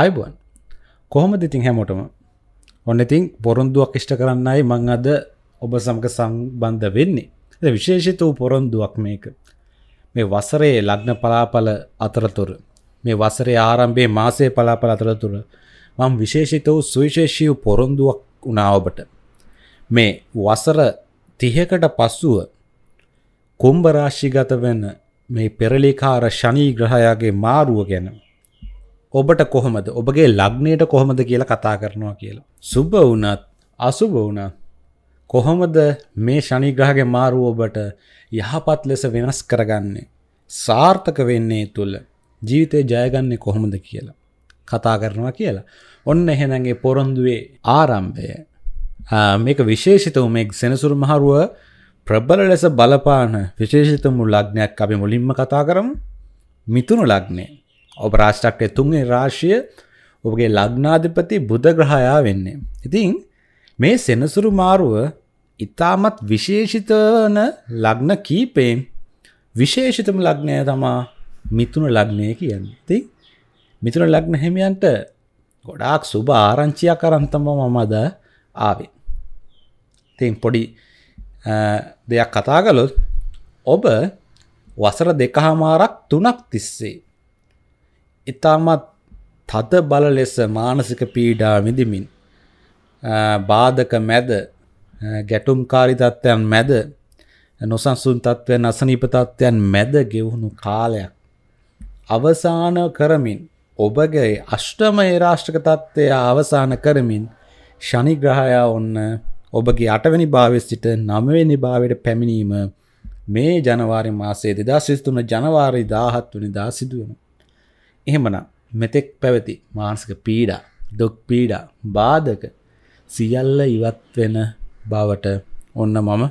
ආයබුවන් කොහොම දෙතින් හැමෝටම ඔන්න ඉතින් පොරොන්දුවක් ෂ්ට කරන්නයි මං අද ඔබ සමග සම්බන්ධ වෙන්නේ විශේෂිත වූ පොරොන්දුවක් මේක මේ වසරේ ලග්න පලාපල අතරතුර මේ වසරේ ආරම්භේ මාසේ පලාපල අතරතුර මං විශේෂිත වූ සුවිශේෂී පොරොන්දුවක් උනාවබට මේ වසර තිහකට පස්සුව කුම්භරාශිගත වෙන මේ පෙරලිකාර ශනී ග්‍රහයාගේ මාරුව ගැන ඔබට කොහොමද ඔබගේ ලග්නයට කොහොමද කියලා කතා කරනවා කියලා. සුබ වුණත් අසුබ වුණත් කොහොමද මේ ශනිග්‍රහගේ මාරුව ඔබට යහපත් ලෙස වෙනස් කරගන්නේ. සාර්ථක වෙන්නේ තුළ ජීවිතය ජයගන්නේ කොහොමද කියලා. කතා කරනවා කියලා. ඔන්න එහෙනගේ පොරොන්දුවේ ආරම්භය. මේක විශේෂිතව මේ සෙනසුරු මහරුව ප්‍රබල ලෙස බලපාන විශේෂිතමු ලග්නයක් අපි මුලින්ම කතා කරමු මිතුුණු ලග්නේ ඔබ රාශ්ටක්්‍රය තුන්ගේ රාශිය ඔබගේ ලග්නාධිපති බුදග්‍රහයා වෙන්නේ. ඉතින් මේ සෙනසුරු මාරුව ඉතාමත් විශේෂිත වන ලග්න කීපේ විශේෂිතම ලග්නය තමා මිතුන ලග්නය කියන්න. ති මිතුන ලග්න හිමියන්ට ගොඩාක් සුභ ආරංචියක් අරන්තම මමද ආවේ. තින් පොඩි දෙයක් කතාගලොත් ඔබ වසර දෙකහමාරක් තුනක් තිස්සේ ඉතාමත් තද බල ලෙස මානසික පීඩා විඳමින් බාධක මැද ගැටුම්කාරී තත්ත්වයන් මැද නොසන්සුන් තත්ත්වයන් අසනීප තත්ත්වයන් මැද ගෙවුණු කාලයක් අවසාන කරමින් ඔබගේ අෂ්ටම ඒරාෂ්ටක තත්ත්වය අවසාන කරමින් ශනි ග්‍රහයා ඔන්න ඔබගේ අටවැනි භාවය සිට නමවෙනි භාවයට පැමිණීම මේ ජනවාරි මාසේ දෙදා සිස්තුන ජනවාරි දාහත්වනි දා සිදුවනවා එහෙමනම් මෙතෙක් පැවති මානසික පීඩා දුක් පීඩා බාධක සියල්ල ඉවත් වෙන බවට ඔන්න මම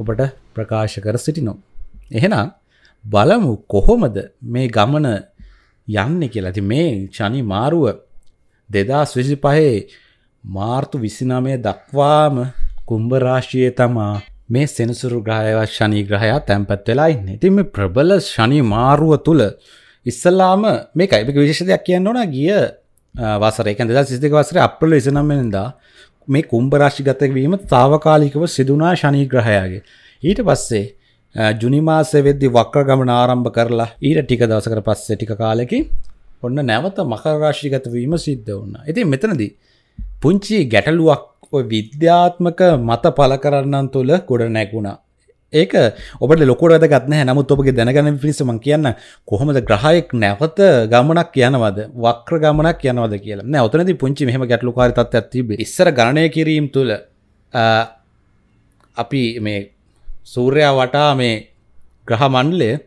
ඔබට ප්‍රකාශ කර සිටිනවා. එහෙනම් බලමු කොහොමද මේ ගමන යන්නේ කියලා. ඉතින් මේ ශනි මාරුව 2025 මාර්තු 29 දක්වාම කුම්භ රාශියේ තමා මේ සෙනසුරු ග්‍රහයවත් ශනි ග්‍රහයා තැන්පත් වෙලා ඉන්නේ. ඉතින් මේ ප්‍රබල ශනි මාරුව තුල ඉස්සල්ලාම මේ කයිපික විශෂදයක් කියන්න ඕන ගිය වසරයකන් දෙදා සිදක වසර අප්‍රල ඉසනම්මෙනදා මේ කුම්භ රාශිගතක වීම තාවකාලිකව සිදුනා ශනී ග්‍රහයාගේ ඊට පස්සේ ජුනිමාසය වෙද්දි වක්‍ර ගමන ආරම්භ කරලා ඊට ටික දවසකර පස්සේ ටික කාලෙකි ඔන්න නැවත මකරාශිගත වීම සිද්ධ වන්න ඉති මෙතනදී පුංචි ගැටලුවක් විද්‍යාත්මක මත පල කරන්නන් තුළ ගොඩ නැගුණා ඒක ඔබට ලොකරද ගත්න නමුත් ඔබගේ දැනගැන පිරිසම කියන්න කොහොමද ග්‍රහයෙක් නැවත ගමනක් යනවද වක්‍ර ගමනක් යනවද කියල නවතනති පුංචි මෙහම ගැටලු කාරිතත් ඇතිබ ඉස්සර ගණය කිරීම් තුළ අපි මේ සූර්යා වටා මේ ග්‍රහ මණ්ලේ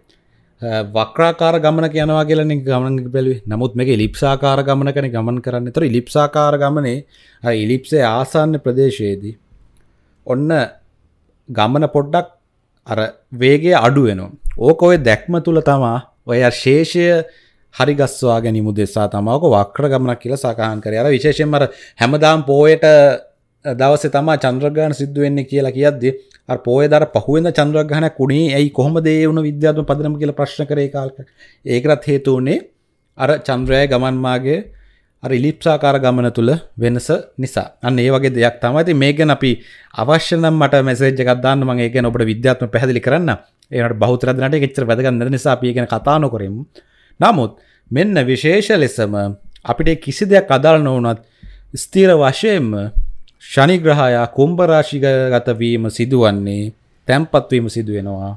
වක්‍රාකාර ගමන යනවා කියලන ගමන බැලි නමුත් මේ ලිප්සාකාර ගමන කන ගමන් කරන්න තොර ලිප්සාකාර ගමනේ ඉලිප්සේ ආසන්න ප්‍රදේශයේදී ඔන්න ගමන පොඩ්ඩක් අර වේගේ අඩුවෙනවා. ඕක ඔය දැක්ම තුළ තමා ඔය ශේෂය හරිගස්වා ගැනිමු දෙසා තමාවක වක්්‍ර ගමනක් කියල සකහන් කර අර විශේෂෙන්මර හැමදාම් පෝයට දවස තමා චන්ද්‍රගාන සිද්ධුවෙන්නේ කියලා කියද්දි පෝය දර පහුවෙන් චන්ද්‍රගහන කුණේ ඇයි කොහොමදේ වුණු විද්‍යාත්ම පදනම කියල ප්‍රශ්න කරේ කාල්ක ඒකරත් හේතුවනේ අර චන්ද්‍රය ගමන්මාගේ අර ඉලිප්සාකාර ගමන තුළ වෙනස නිසා අන්න ඒ වගේ දෙයක් තමයිති මේ ගැන අපි අවශ්‍ය නම් මට මැසේජ් එකක් දාන්න මම ඒක ගැන ඔබට විද්‍යාත්මක පැහැදිලි කරන්න ඒනට බහුතරය දෙනාට ඒක එච්චර වැදගත් නැති නිසා අපි ඒක ගැන කතා නොකරමු නමුත් මෙන්න විශේෂ ලෙසම අපිට කිසි දෙයක් අදාළ නොවුනත් ස්ථිර වශයෙන්ම ශනි ග්‍රහයා කුම්භ රාශිගත වීම සිදුවන්නේ තැම්පත් වීම සිදු වෙනවා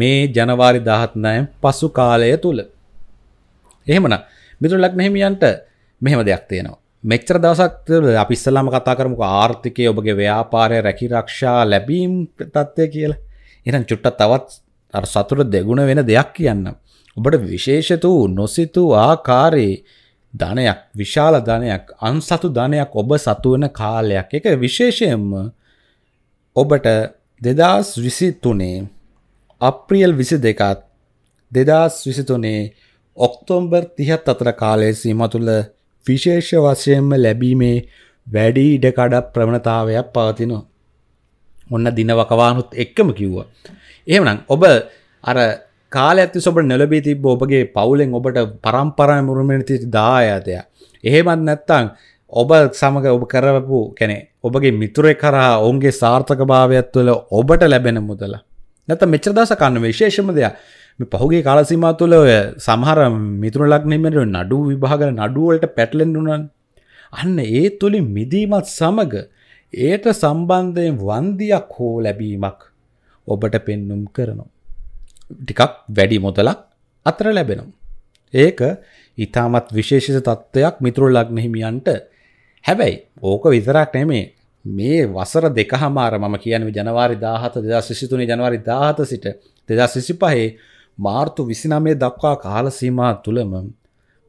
මේ ජනවාරි 19 පසු කාලය තුල එහෙමනම් මිතුරු ලග්න හිමියන්ට මෙහෙම දෙයක් තියෙනවා. මෙච්චර දවසක් තුළ අපි ඉස්සෙල්ලාම කතා කරමුකෝ ආර්ථිකය ඔබගේ ව්‍යාපාරය රැකිරක්ෂා ලැබීම් තත්ත්වය කියලා. එහෙනම් චුට්ටක් තවත් අර සතුට දෙගුණ වෙන දෙයක් කියන්න. ඔබට විශේෂතු නොසිතු ආකාරයේ ධනයක් විශාල ධනයක් අන්සතු ධනයක් ඔබ සතු වෙන කාලයක්. ඒක විශේෂයෙන්ම ඔබට 2023 අප්‍රියල් 22ත් 2023 ඔක්තෝබර් 30ත් අතර කාලයේ සීමා තුළ විශේෂ වශයෙන්ම ලැබීමේ වැඩි ඉඩකඩ ප්‍රවණතාවයක් පවතිනවා. ඔන්න දිනවකවානුත් එක්කම කිව්වා. එහෙමනම් ඔබ අර කාලඇති ඔබ නැලබී තිබ ඔබගේ පවුලෙන් ඔබට පරම්පරා මුරුමණති දායාතය. එහෙමත් නැත්තං ඔබ සමඟ ඔබ කරවපු කැනෙ ඔබගේ මිතුරෙ කරහා ඔවුන්ගේ සාර්ථක භාවයක්ත්වල ඔබට ලැබෙන මුදල. නැත මෙච්‍රදස කන්න විශේෂම දෙයක් පහුගේ කාලසිමා තුළ ඔය සමහර මිතුර ලක්නෙමට නඩු විභාගල නඩුවලට පැටලෙන්ඩුනන් අන්න ඒ තුළින් මිදීමත් සමඟ ඒට සම්බන්ධයෙන් වන්දියක් හෝ ලැබීමක් ඔබට පෙන්නුම් කරනවා. ටිකක් වැඩි මොදලක් අතර ලැබෙනම්. ඒක ඉතාමත් විශේෂිත තත්ත්වයක් මිතුරු ලක්නහිමියන්ට හැබැයි ඕක විතරක් නෙමේ මේ වසර දෙක හමාර මම කියන ජනවාරි දාහත දෙදා සිසිතුනි ජනවාරි දාහත සිට දෙදා සිසි පහේ මාර්තු විසිනමය දක්වා කාලසීමා තුළම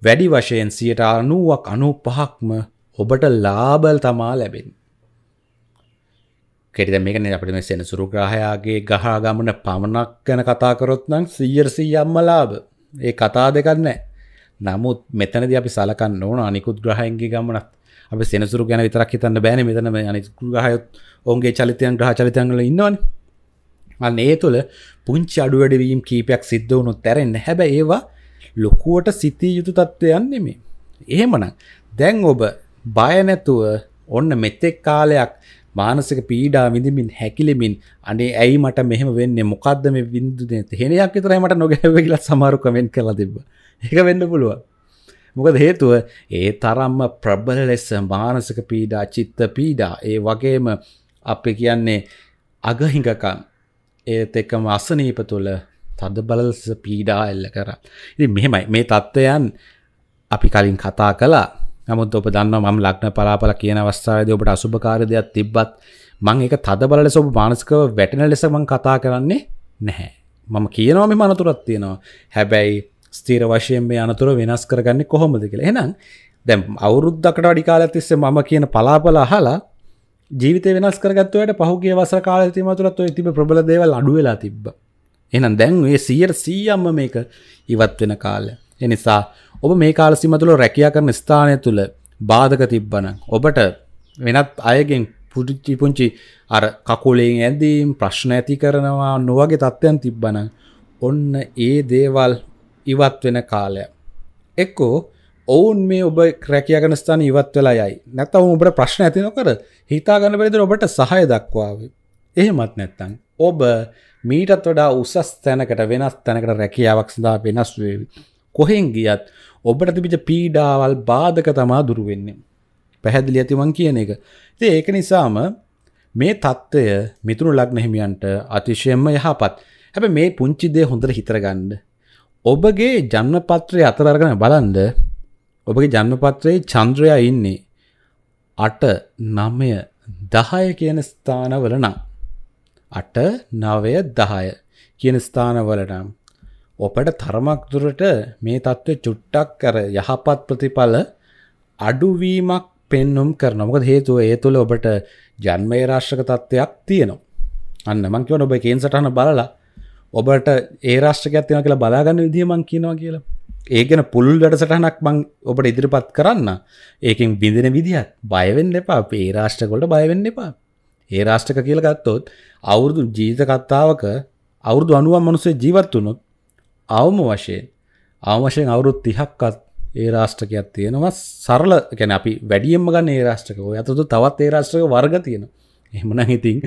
වැඩි වශයෙන් සියට අනුවක් අනු පහක්ම ඔබට ලාබල් තමා ලැබෙන්. කෙරිද මේකන අපිට මේ සෙනසුරු ග්‍රහයාගේ ගහා ගමන පමණක් ගැන කතා කරොත් නම් සීයරසී අම්ම ලාභ ඒ කතා දෙකක් නෑ. නමුත් මෙතනද අපි සලකන්න ඕන අනිකුත් ග්‍රහයන්ගේ ගමනත් අප සෙනසුරු ගැන විතරක් හිතන්න බෑන මෙතන අනිකුත් ග්‍රහයොත් ඔවුන්ගේ චලිතයන් ග්‍රහ චලිතයන්ගල ඉන්නවන්නේ අන්න ඒ තුළ පුංචි අඩුවැඩවීම් කීපයක් සිද්ධ වුණු තැරෙන්න හැබ ඒවා ලොකුවට සිතී යුතු තත්ත්වයන් නෙමේ. එහෙමනම් දැන් ඔබ බයනැතුව ඔන්න මෙතෙක් කාලයක් මානසික පීඩා විඳමින් හැකිලිමින් අනේ ඇයි මට මෙහෙම වෙන්නේ මොකක්ද මේ විින්දුනේ තහෙනයක් විතරයි මට නොගැව කියලා සමහරු කමෙන්ට් කරලා තිබ්බ. ඒක වෙන්න පුළුවන්. මොකද හේතුව ඒ තරම්ම ප්‍රබල ලෙස මානසික පීඩා, චිත්ත පීඩා, ඒ වගේම අපි කියන්නේ අගහිඟකම් ඒත් එකම අසනීප තුළ තද බලස පීඩා එල්ල කර ඉ මෙහෙමයි මේ තත්ත්වයන් අපි කලින් කතා කලා නමුත් ඔප දන්න මම ලක්න පලාපල කියන අවස්ථාවද ඔබට අසුභකාරදයක් තිබ්බත් මං එක තද බල ලෙස ඔබ මානස්කව වැටෙන ලෙසමං කතා කරන්නේ නැහැ මම කියනවා මෙම අනතුරත් තියෙනවා හැබැයි ස්තීර වශයෙන් මේ අනතුර වෙනස් කරගන්නේ කොහොමද කියලා එනම් දැම් අවුරුද්දකට අඩිකාල තිස්සේ මම කියන පලාපල අහලා ජීවිත වෙනස් කරගත්වට පහුගේ වසර කාල තිම තුළත් ඔය තිබ ප්‍රබල දේවල් අඩුවෙලා තිබ්බ එනම් දැන් ඒ සියයට සීයම්ම මේක ඉවත් වෙන කාලය එනිසා ඔබ මේ කාලසිම තුළ රැකයා කරන ස්ථානය තුළ බාධක තිබ්බන ඔබට වෙනත් අයගෙන් පුඩිච්චි පුංචි අර කකුලෙන් ඇදීම් ප්‍රශ්න ඇති කරනවා නොවගේ තත්ත්වයන් තිබ්බන ඔන්න ඒ දේවල් ඉවත් වෙන කාලය එක්කෝ ඔවුන් මේ ඔබ ක්‍රැකයාගෙන ස්ථාන ඉවත් වෙලා යයි නැතව ඔබට ප්‍රශ්න ඇති නොකර හිතාගන්න බැරිද ඔබට සහය දක්වාවේ එහෙමත් නැත්තං ඔබ මීටත් වඩා උසස් තැනකට වෙනස් තැනකට රැකියාවක් සඳහා වෙනස් වේවි කොහෙන් ගියත් ඔබට තිබිච පීඩාවල් බාධක තමා දුරුවෙන්නේ පැහැදිලි ඇතිවන් කියන එක ති ඒක නිසාම මේ තත්ත්වය මිතුරු ලග්න හිමියන්ට අතිශයෙන්ම යහපත් හැබ මේ පුංචිදේ හොඳට හිතරගන්න ඔබගේ ජන්මපත්‍රය අතරගෙන බලන්ද ඔබගේ ජන්මපත්‍රයේ චන්ද්‍රයා ඉන්නේ අට නමය දහය කියන ස්ථානවල නම් අට නවය දහය කියන ස්ථානවලනම් ඔපට තරමක් දුරට මේ තත්ත්වය චුට්ටක් කර යහපත් ප්‍රතිඵල අඩුවීමක් පෙන්නුම් කරන මොකද හේතුව ඒ තුළ ඔබට ජන්මයේ රාශ්‍රක තත්ත්වයක් තියෙනවා අන්න මං කියවන ඔබ කේන්සටහන බලලා ඔබට ඒ රාශ්‍රකයක් තියෙනවා කියලා බලාගන්න විදිහ මං කියනවා කියලා ඒගෙන පුල් වැඩසටහනක් මං ඔබට ඉදිරිපත් කරන්න ඒකින් බිඳෙන විදිහත් බයවෙන්න එපා අපේ රාෂ්ටකොට බයවෙන්න එපා ඒ රාෂ්ටක කියල ගත්තොත් අවුරුදු ජීවිත කත්තාවක අවුරුදු අනුවන් මනුසේ ජීවත් වුණොත් අවම වශයෙන් අවමශයෙන් අවුරුත් තිහක්කත් ඒ රාෂ්ටකයක් තියෙනවා සරල ගැන අපි වැඩියම්ම ගන්න ඒ රාෂ්ටකෝ ඇතුතු තවත් ඒ රාෂ්ටක වර්ග තියෙනවා එමන ඉතින්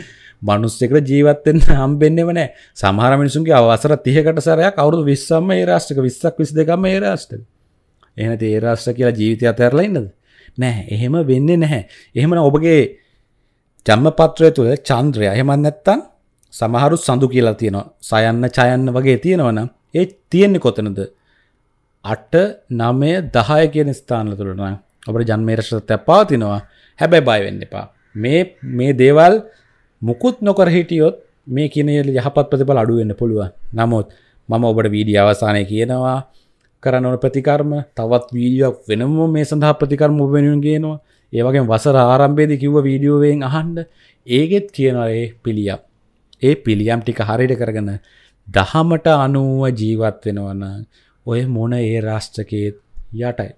මනුස්සෙකට ජීවත්තෙන් හම්බෙන්න්නෙම නෑ සමහර මිනිසුන්ගේ අවසර තියකට සරය කවරු විස්සම්ම ඒරාෂ්ටක විස්සක් විස් දෙකම ඒරාෂ්ට එන ඒරාෂ්ට කියලා ජීවිතය අතරලා ඉන්නද නෑ එහෙම වෙන්නේ නැහැ එහෙමන ඔබගේ ජම්ම පත්‍රය තුළ චන්ද්‍රය එහෙමන් නැත්තන් සමහරු සඳු කියලා තියෙනවා සයන්න චයන්න වගේ තියෙනවනම් ඒ තියෙන්නේ කොතනද අට නමය දහය කියන ස්ථාන තුළන ඔබට ජන්මේරශතයක් පාතිනවා හැබැයි බයිවෙන්න එපා මේ මේ දේවල් මුකුත් නොකර හිටියොත් මේ කියනල යහපත් ප්‍රතිඵල අඩුවෙන්න්න පුළුවන් නමුත් මම ඔබට වීඩිය අවසානය කියනවා කරනවන ප්‍රතිකර්ම තවත් වීඩියක් වෙනම මේ සඳහා ප්‍රතිකර්ම වෙනුවෙන් කියනවා ඒවගේ වසර ආරම්භේදි කිව්ව වීඩියෝවෙන් අහන්ඩ ඒගෙත් කියනඒ පිළියම් ඒ පිළියම් ටික හරිට කරගන දහමට අනුව ජීවත් වෙනවන්න ඔය මොන ඒ රාෂ්ටකයත් යටයි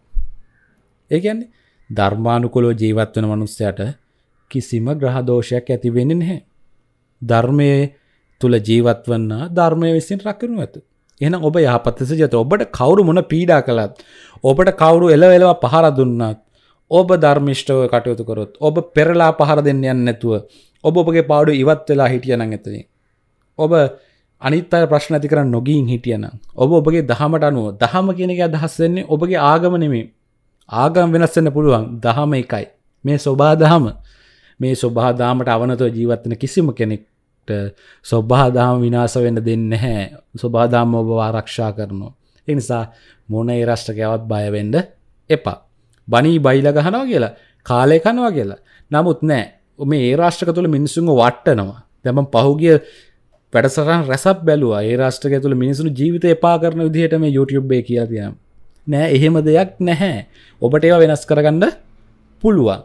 ඒකන්නේ ධර්මානුකොලෝ ජීවත් වෙන මනුස්සයට කිසිම ග්‍රහදෝෂයක් ඇතිවෙන නැහැ. ධර්මය තුළ ජීවත් වන්නා ධර්මය විසින් රකිනු ඇත. එන ඔබ යහපතස ජත ඔබට කවරු මොන පීඩා කළත් ඔබට කවරු එල එලවා පහර දුන්නත් ඔබ ධර්මිෂ්ටව කටයුතු කරොත් ඔබ පෙරලා පහර දෙන්න යන්න නැතුව ඔබ ඔබගේ පාඩු ඉවත් වෙලා හිටියනං ඇතේ. ඔබ අනිත් අය ප්‍රශ්න ඇති කරන්න නොගීන් හිටියනම් ඔබ ඔබගේ දහමට අනුව දහම කියනක අදහස් වෙන්නේ ඔබගේ ආගම නෙමේ ආගම් වෙනස් වෙන්න පුළුවන් දහම එකයි මේ සෝබා දහම මේ ස්වබාදාමට අවනතව ජීවත්වන කිසිම කෙනෙක්ට ස්වබාදාම විනාස වෙන්න දෙන්න හැ ස්වබාදාම ඔබ ආරක්ෂා කරනවා. එනිසා මොන ඒ රෂ්ටකයවත් බයවෙන්ඩ එපා. බනී බයිල ගහනවා කියලා කාලයකනවා කියලා. නමුත් නෑ මේ ඒ රාෂ්ටක තුළ මිනිසුන් වට්ටනවා. දැම පහුගිය වැඩසරන් රැසක් බැලවා ඒ රාෂ්ටක තුළ මිනිසුන් ජීවිත එපා කරන විදිහට මේ YouTubeුබ්බේ කියතිය නෑ එහෙම දෙයක් නැහැ ඔබට ඒවා වෙනස් කරගන්න පුළුවන්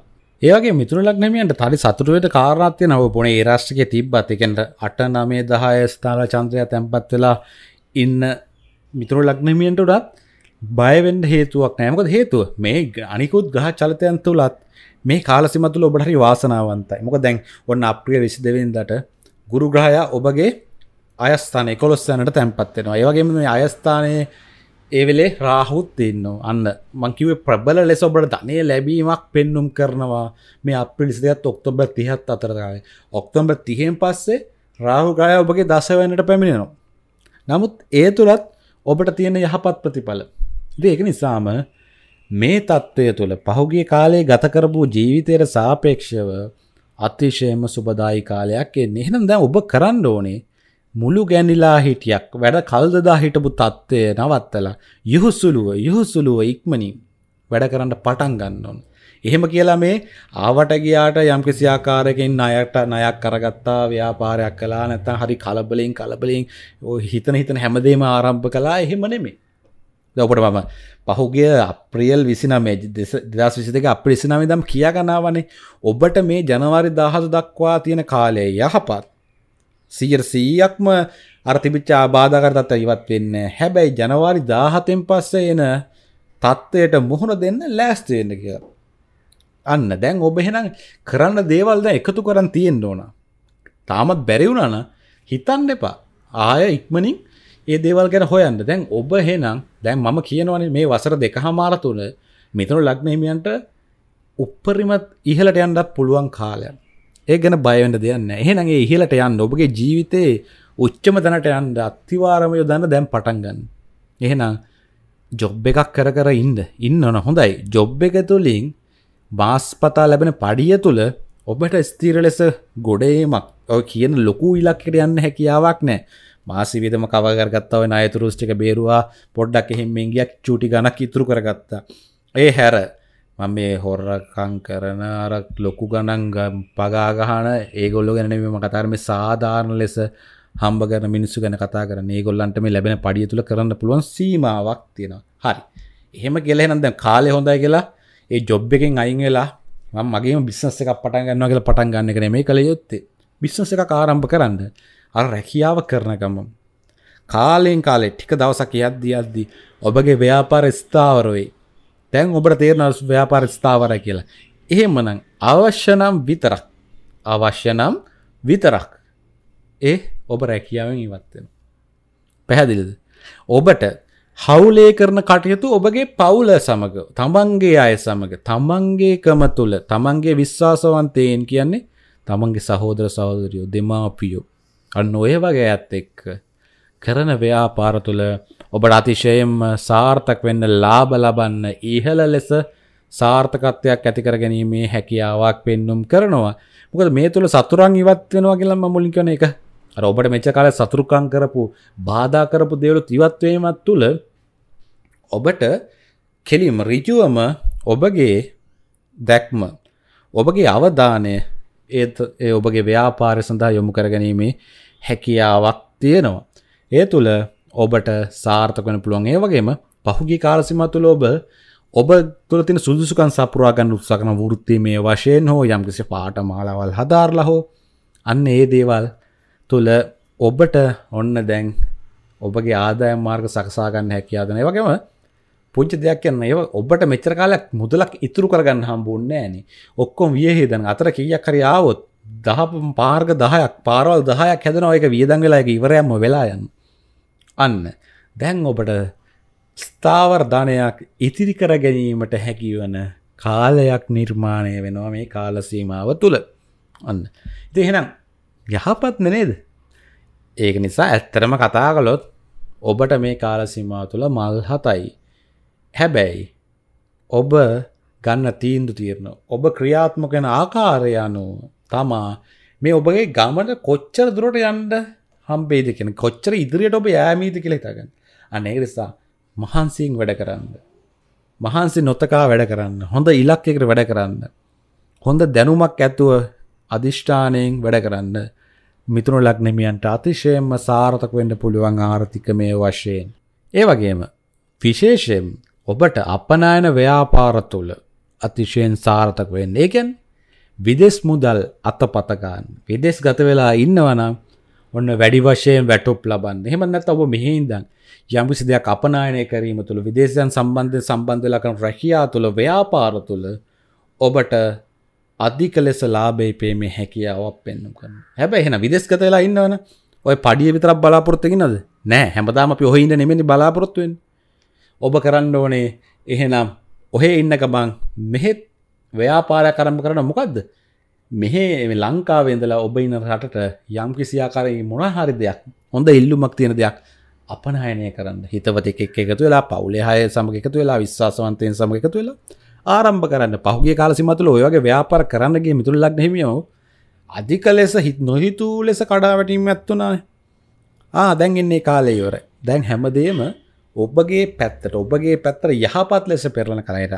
ඒගේ මිතුර ලක්නමියන්ට තරි සතුරුවයට කාරාත්ය නව පුනේ ඒරාශ්ටික තිබ්බත් එකෙන්ට අට නමේ දහය ස්ථාල චන්ත්‍රය තැන්පත් වෙලා ඉන්න මිතුර ලක්නමියන්ට උඩත් බයවෙන්ඩ හේතුවක් නෑමකද හේතුව මේ අනිකුත් ගහ චලතයන් තුළත් මේ කාලසිමතුල ඔබටහරි වාසනාවන්තයි මොක දැන් ඔන්න අප්‍රිය විසි දෙවෙන්දට ගුරු ග්‍රහයා ඔබගේ අයස්ථානය කොළොස්සනට තැන්පත්වෙනවා ඒවගේම මේ අයස්ථානයේ ඒවෙලේ රාහුත් දෙන්නවා අන්න මංකිවේ ප්‍රබල ලෙස ඔබට ධනය ලැබීමක් පෙන්නුම් කරනවා මේ අපි ලිසිදත් ඔක්තොබ තිහත් අතරකාය ඔක්තොම්බ තිහෙන් පස්සේ රාහුකාය ඔබගේ දස වන්නට පැමිණෙනවා නමුත් ඒ තුළත් ඔබට තියෙන යහපත් ප්‍රතිඵල ඒක නිසාම මේ තත්ත්වය තුළ පහුගිය කාලයේ ගතකරපු ජීවිතයට සාපේක්ෂව අතිශයම සුබදායි කාලයක් එන්නේ එහෙනම් දැන් ඔබ කරන්න ඕනේ මුළු ගැනිලා හිටියක් වැඩ කල්දදා හිටපු තත්ත්වය නවත්තලා යුහුස්සුළුව යුහුස්සුළුව ඉක්මනින් වැඩ කරන්න පටන් ගන්න ඕන. එහෙම කියලා මේ ආවට ගියාට යම්කිසි ආකාරයකින් ණයට ණයක් කරගත්තා ව්‍යාපාරයක් කළා නැත්නම් හරි කලබලෙන් කලබලෙන් හිතන හිතන හැමදේම ආරම්භ කළා එහෙම නෙමෙයි. දැන් ඔබට මම පහුගිය අප්‍රේල් 29 2022 අප්‍රේල් 29 ඉඳන් කියා ගන්නවානේ ඔබට මේ ජනවාරි 17 දක්වා තියෙන කාලය යහපත් සියයට සීයක්ම අර්තිපිච්චා බාධකරතත්ත ඉවත් වෙන්න හැබැයි ජනවාරි දාහතෙන් පස්සේ එන තත්ත්වයට මුහුණ දෙන්න ලෑස්තිවෙන්න කිය අන්න දැන් ඔබ එහෙනම් කරන්න දේවල්ද එකතු කරන් තියෙන් ඕන තාමත් බැරිවුණන හිතන්න එපා ආය ඉක්මනින් ඒ දේවල් ගැන හොයන්න දැන් ඔබ හෙනම් දැන් මම කියනවන මේ වසර දෙක හමාර තුළ මෙතනු ලක්නහිමියන්ට උප්පරිමත් ඉහලට යන්නත් පුළුවන් කාලයක් ඒ ගැන බයවෙන්ට දෙයන්න එහෙනගේ ඉහලට යන්න ඔබගේ ජීවිතයේ උච්චම තැනට යන්ට අත්තිවාරමය දන්න දැම් පටන්ගන්න. එහෙනම් ජොබ් එකක් කර කර ඉන්ද ඉන්න ඕන හොඳයි ජොබ් එක තුළින් බාස්පතා ලැබෙන පඩිය තුළ ඔබට ස්තීර ලෙස ගොඩේමක් ඔය කියන ලොකු ඉලක්කට යන්න හැකියාවක් නෑ මාසිවිදම කවරගත්තව අයතුරුෂ්ටික බේරවා පොඩ්ඩක් එහෙමෙන්ගයක් චුටි ගනක් ඉතුරු කරගත්තා. ඒ හැර මම මේ හොරකං කරන අර ලොකු ගණන් පගාගහන ඒගොල්ලො ගැනීම කතාරම සාධාරණ ලෙස හම්බ කර මිනිස්සු ගැන කතා කරන ගොල්ලන්ටම ලැබෙන පඩිය තුළ කරන්න පුළුවන් සීමාවක් තියෙනවා හරි එහෙම කෙලෙනද කාලය හොඳයි කියලා ඒ ජොබ් එකෙන් අයින් වෙලා මගේ බිස්ස එකක් පටන් ගන්න කියල පටන් ගන්න කන මේ කළ යුත්තේ බිස්ස එක කාරම්භ කරන්න අර රැකියාව කරනකම කාලයෙන් කාලෙ ටික දවසක් යද්දි අද්දි ඔබගේ ව්‍යාපාර ස්ථාවරවේ තැන් ඔබට තේරන ව්‍යාපාර ස්ථාවර කියලා. එහෙමනම් අවශ්‍යනම් විතරක් අවශ්‍යනම් විතරක් ඒ ඔබ රැකියාවෙන් ඉවත්වෙන. පැහැදිලිද. ඔබට හවුලේ කරන කටයුතු ඔබගේ පවුල සමඟ තමන්ගේ අය සමඟ තමන්ගේකම තුළ තමන්ගේ විශ්වාසවන්තයෙන් කියන්නේ තමන්ගේ සහෝදර සහෝදරියෝ දෙමාපියෝ අන්න ඔය වගේ ඇත් එක්ක කරන ව්‍යාපාර තුළ ඔබට අතිශයම් සාර්ථක වෙන්න ලාභ ලබන්න ඉහළ ලෙස සාර්ථකත්වයක් ඇතිකර ගැනීමේ හැකියාවක් පෙන්නුම් කරනවා මොකද මේ තුළ සතුරන් ඉවත් වෙනවා කියලා මම මුලින් කියන එක අර ඔබට මෙච්ච කාලේ සතුරුකම් කරපු බාධා කරපු දේවලුත් ඉවත් වීමත් තුළ ඔබට කෙලිම ඍජුවම ඔබගේ දැක්ම ඔබගේ අවධානය ඒත් ඒ ඔබගේ ව්‍යාපාරය සඳහා යොමු කරගැනීමේ හැකියාවක් තියෙනවා ඒ තුළ ඔබට සාර්ථක වෙන පුළුවන් ඒ වගේම පහුගිය කාලසීමා තුළ ඔබ ඔබ තුළ තියෙන සුදුසුකම් සපුරා ගන්න උත්සාහ කරන වෘත්තීමේ වශයෙන් හෝ යම්කිසි පාඨමාලාවල් හදාarලා හෝ අන්න ඒ දේවල් තුළ ඔබට ඔන්න දැන් ඔබගේ ආදායම් මාර්ග සකසා ගන්න හැකියාද නැහැ. ඒ වගේම පුංචි දෙයක් කියන්න ඒ ඔබට මෙච්චර කාලයක් මුදලක් ඉතුරු කරගන්න හම්බුන්නේ නැහැ නේ. ඔක්කොම වියහිදන් අතර කීයක් හරි ආවොත් 10 පාර්ග 10ක් පාරවල් 10ක් හැදෙනවා ඒක වියදම් වෙලා ඒක ඉවරයක්ම වෙලා යනවා. අන්න දැන් ඔබට ස්ථාවර් ධනයක් ඉතිරි කර ගැනීමට හැකිවන කාලයක් නිර්මාණය වෙනවා මේ කාලසීමාව තුළ අන්න ඉතිහෙනම් යහපත් නනේද ඒක නිසා ඇත්තරම කතා කළොත් ඔබට මේ කාලසිමා තුළ මල් හතයි හැබැයි ඔබ ගන්න තීන්දු තීරණ ඔබ ක්‍රියාත්මකෙන ආකාරය අනුව තමා මේ ඔබගේ ගමට කොච්චර දුරට යන්ඩ හම්බේද කියෙන කොච්චර ඉදිරියට ඔබ ෑමීද කෙළෙතාගන්න අනේ නිසා මහන්සිං වැඩ කරන්න. මහන්සි නොතකා වැඩ කරන්න හොඳ ඉලක්කෙකට වැඩ කරන්න. හොඳ දැනුමක් ඇතුව අධිෂ්ඨානයෙන් වැඩ කරන්න මිතුරු ලක්නෙමියන්ට අතිශයෙන්ම සාරථක වෙන්න පුළුවන් ආර්ථිකමය වශයෙන්. ඒ වගේම විශේෂයෙන් ඔබට අපනායන ව්‍යාපාර තුළ අතිශයෙන් සාර්ථක වෙන්න ඒකැන් විදෙස් මුදල් අතපතකාන් විදෙස් ගත වෙලා ඉන්නවනම් ඔන්න වැඩි වශයෙන් වැටොප් ලබන්න හෙමනත් ඔබ මෙහින්දන් යම්කිසි දෙයක් අපනායනය කිරීම තුළ විදේශයන් සම්බන්ධ සම්බන්ධලකන රැකියා තුළ ව්‍යාපාර තුළ ඔබට අධික ලෙස ලාබේ පේමේ හැකියාවක් පෙන්නුම් කරන හැබැ එහෙන විදෙස්කතලා ඉන්නවන ඔය පඩිය විතරක් බලාපොරොත්තගෙනද නෑ හැමදාම අපි ඔහහින්න නෙමනි බලාපොරොත්තුවෙන් ඔබ කරන්න ඕනේ එහෙනම් ඔහේ ඉන්න ගමන් මෙහෙත් ව්‍යාපාරය කරම කරන මොකක්ද මෙහෙ ලංකාවේදලා ඔබ ඉන්න රටට යම් කිසියාකාරයි මොනහරි දෙයක් හොඳ ඉල්ලුමක් තියෙන දෙයක් අපනහයනය කරන්න හිතවතෙක් එකතු වෙලා පවුලේ හය සමග එකතු වෙලා විශ්වාසවන්තයෙන් සමග එකතු වෙලා ආරම්භ කරන්න පහුගේ කාලසිමතුල ඔයගේ ව්‍යාපර කරන්නගේ මිතුරල්ලක් හෙමියෝ අධික ලෙස හිත් නොහිතූ ලෙස කඩාවැටීම ඇත්තුනා ආ දැන් එන්නේ කාලේ යොර දැන් හැමදේම ඔබගේ පැත්තට ඔබගේ පැත්තර යහපත් ලෙස පෙරලන කරයට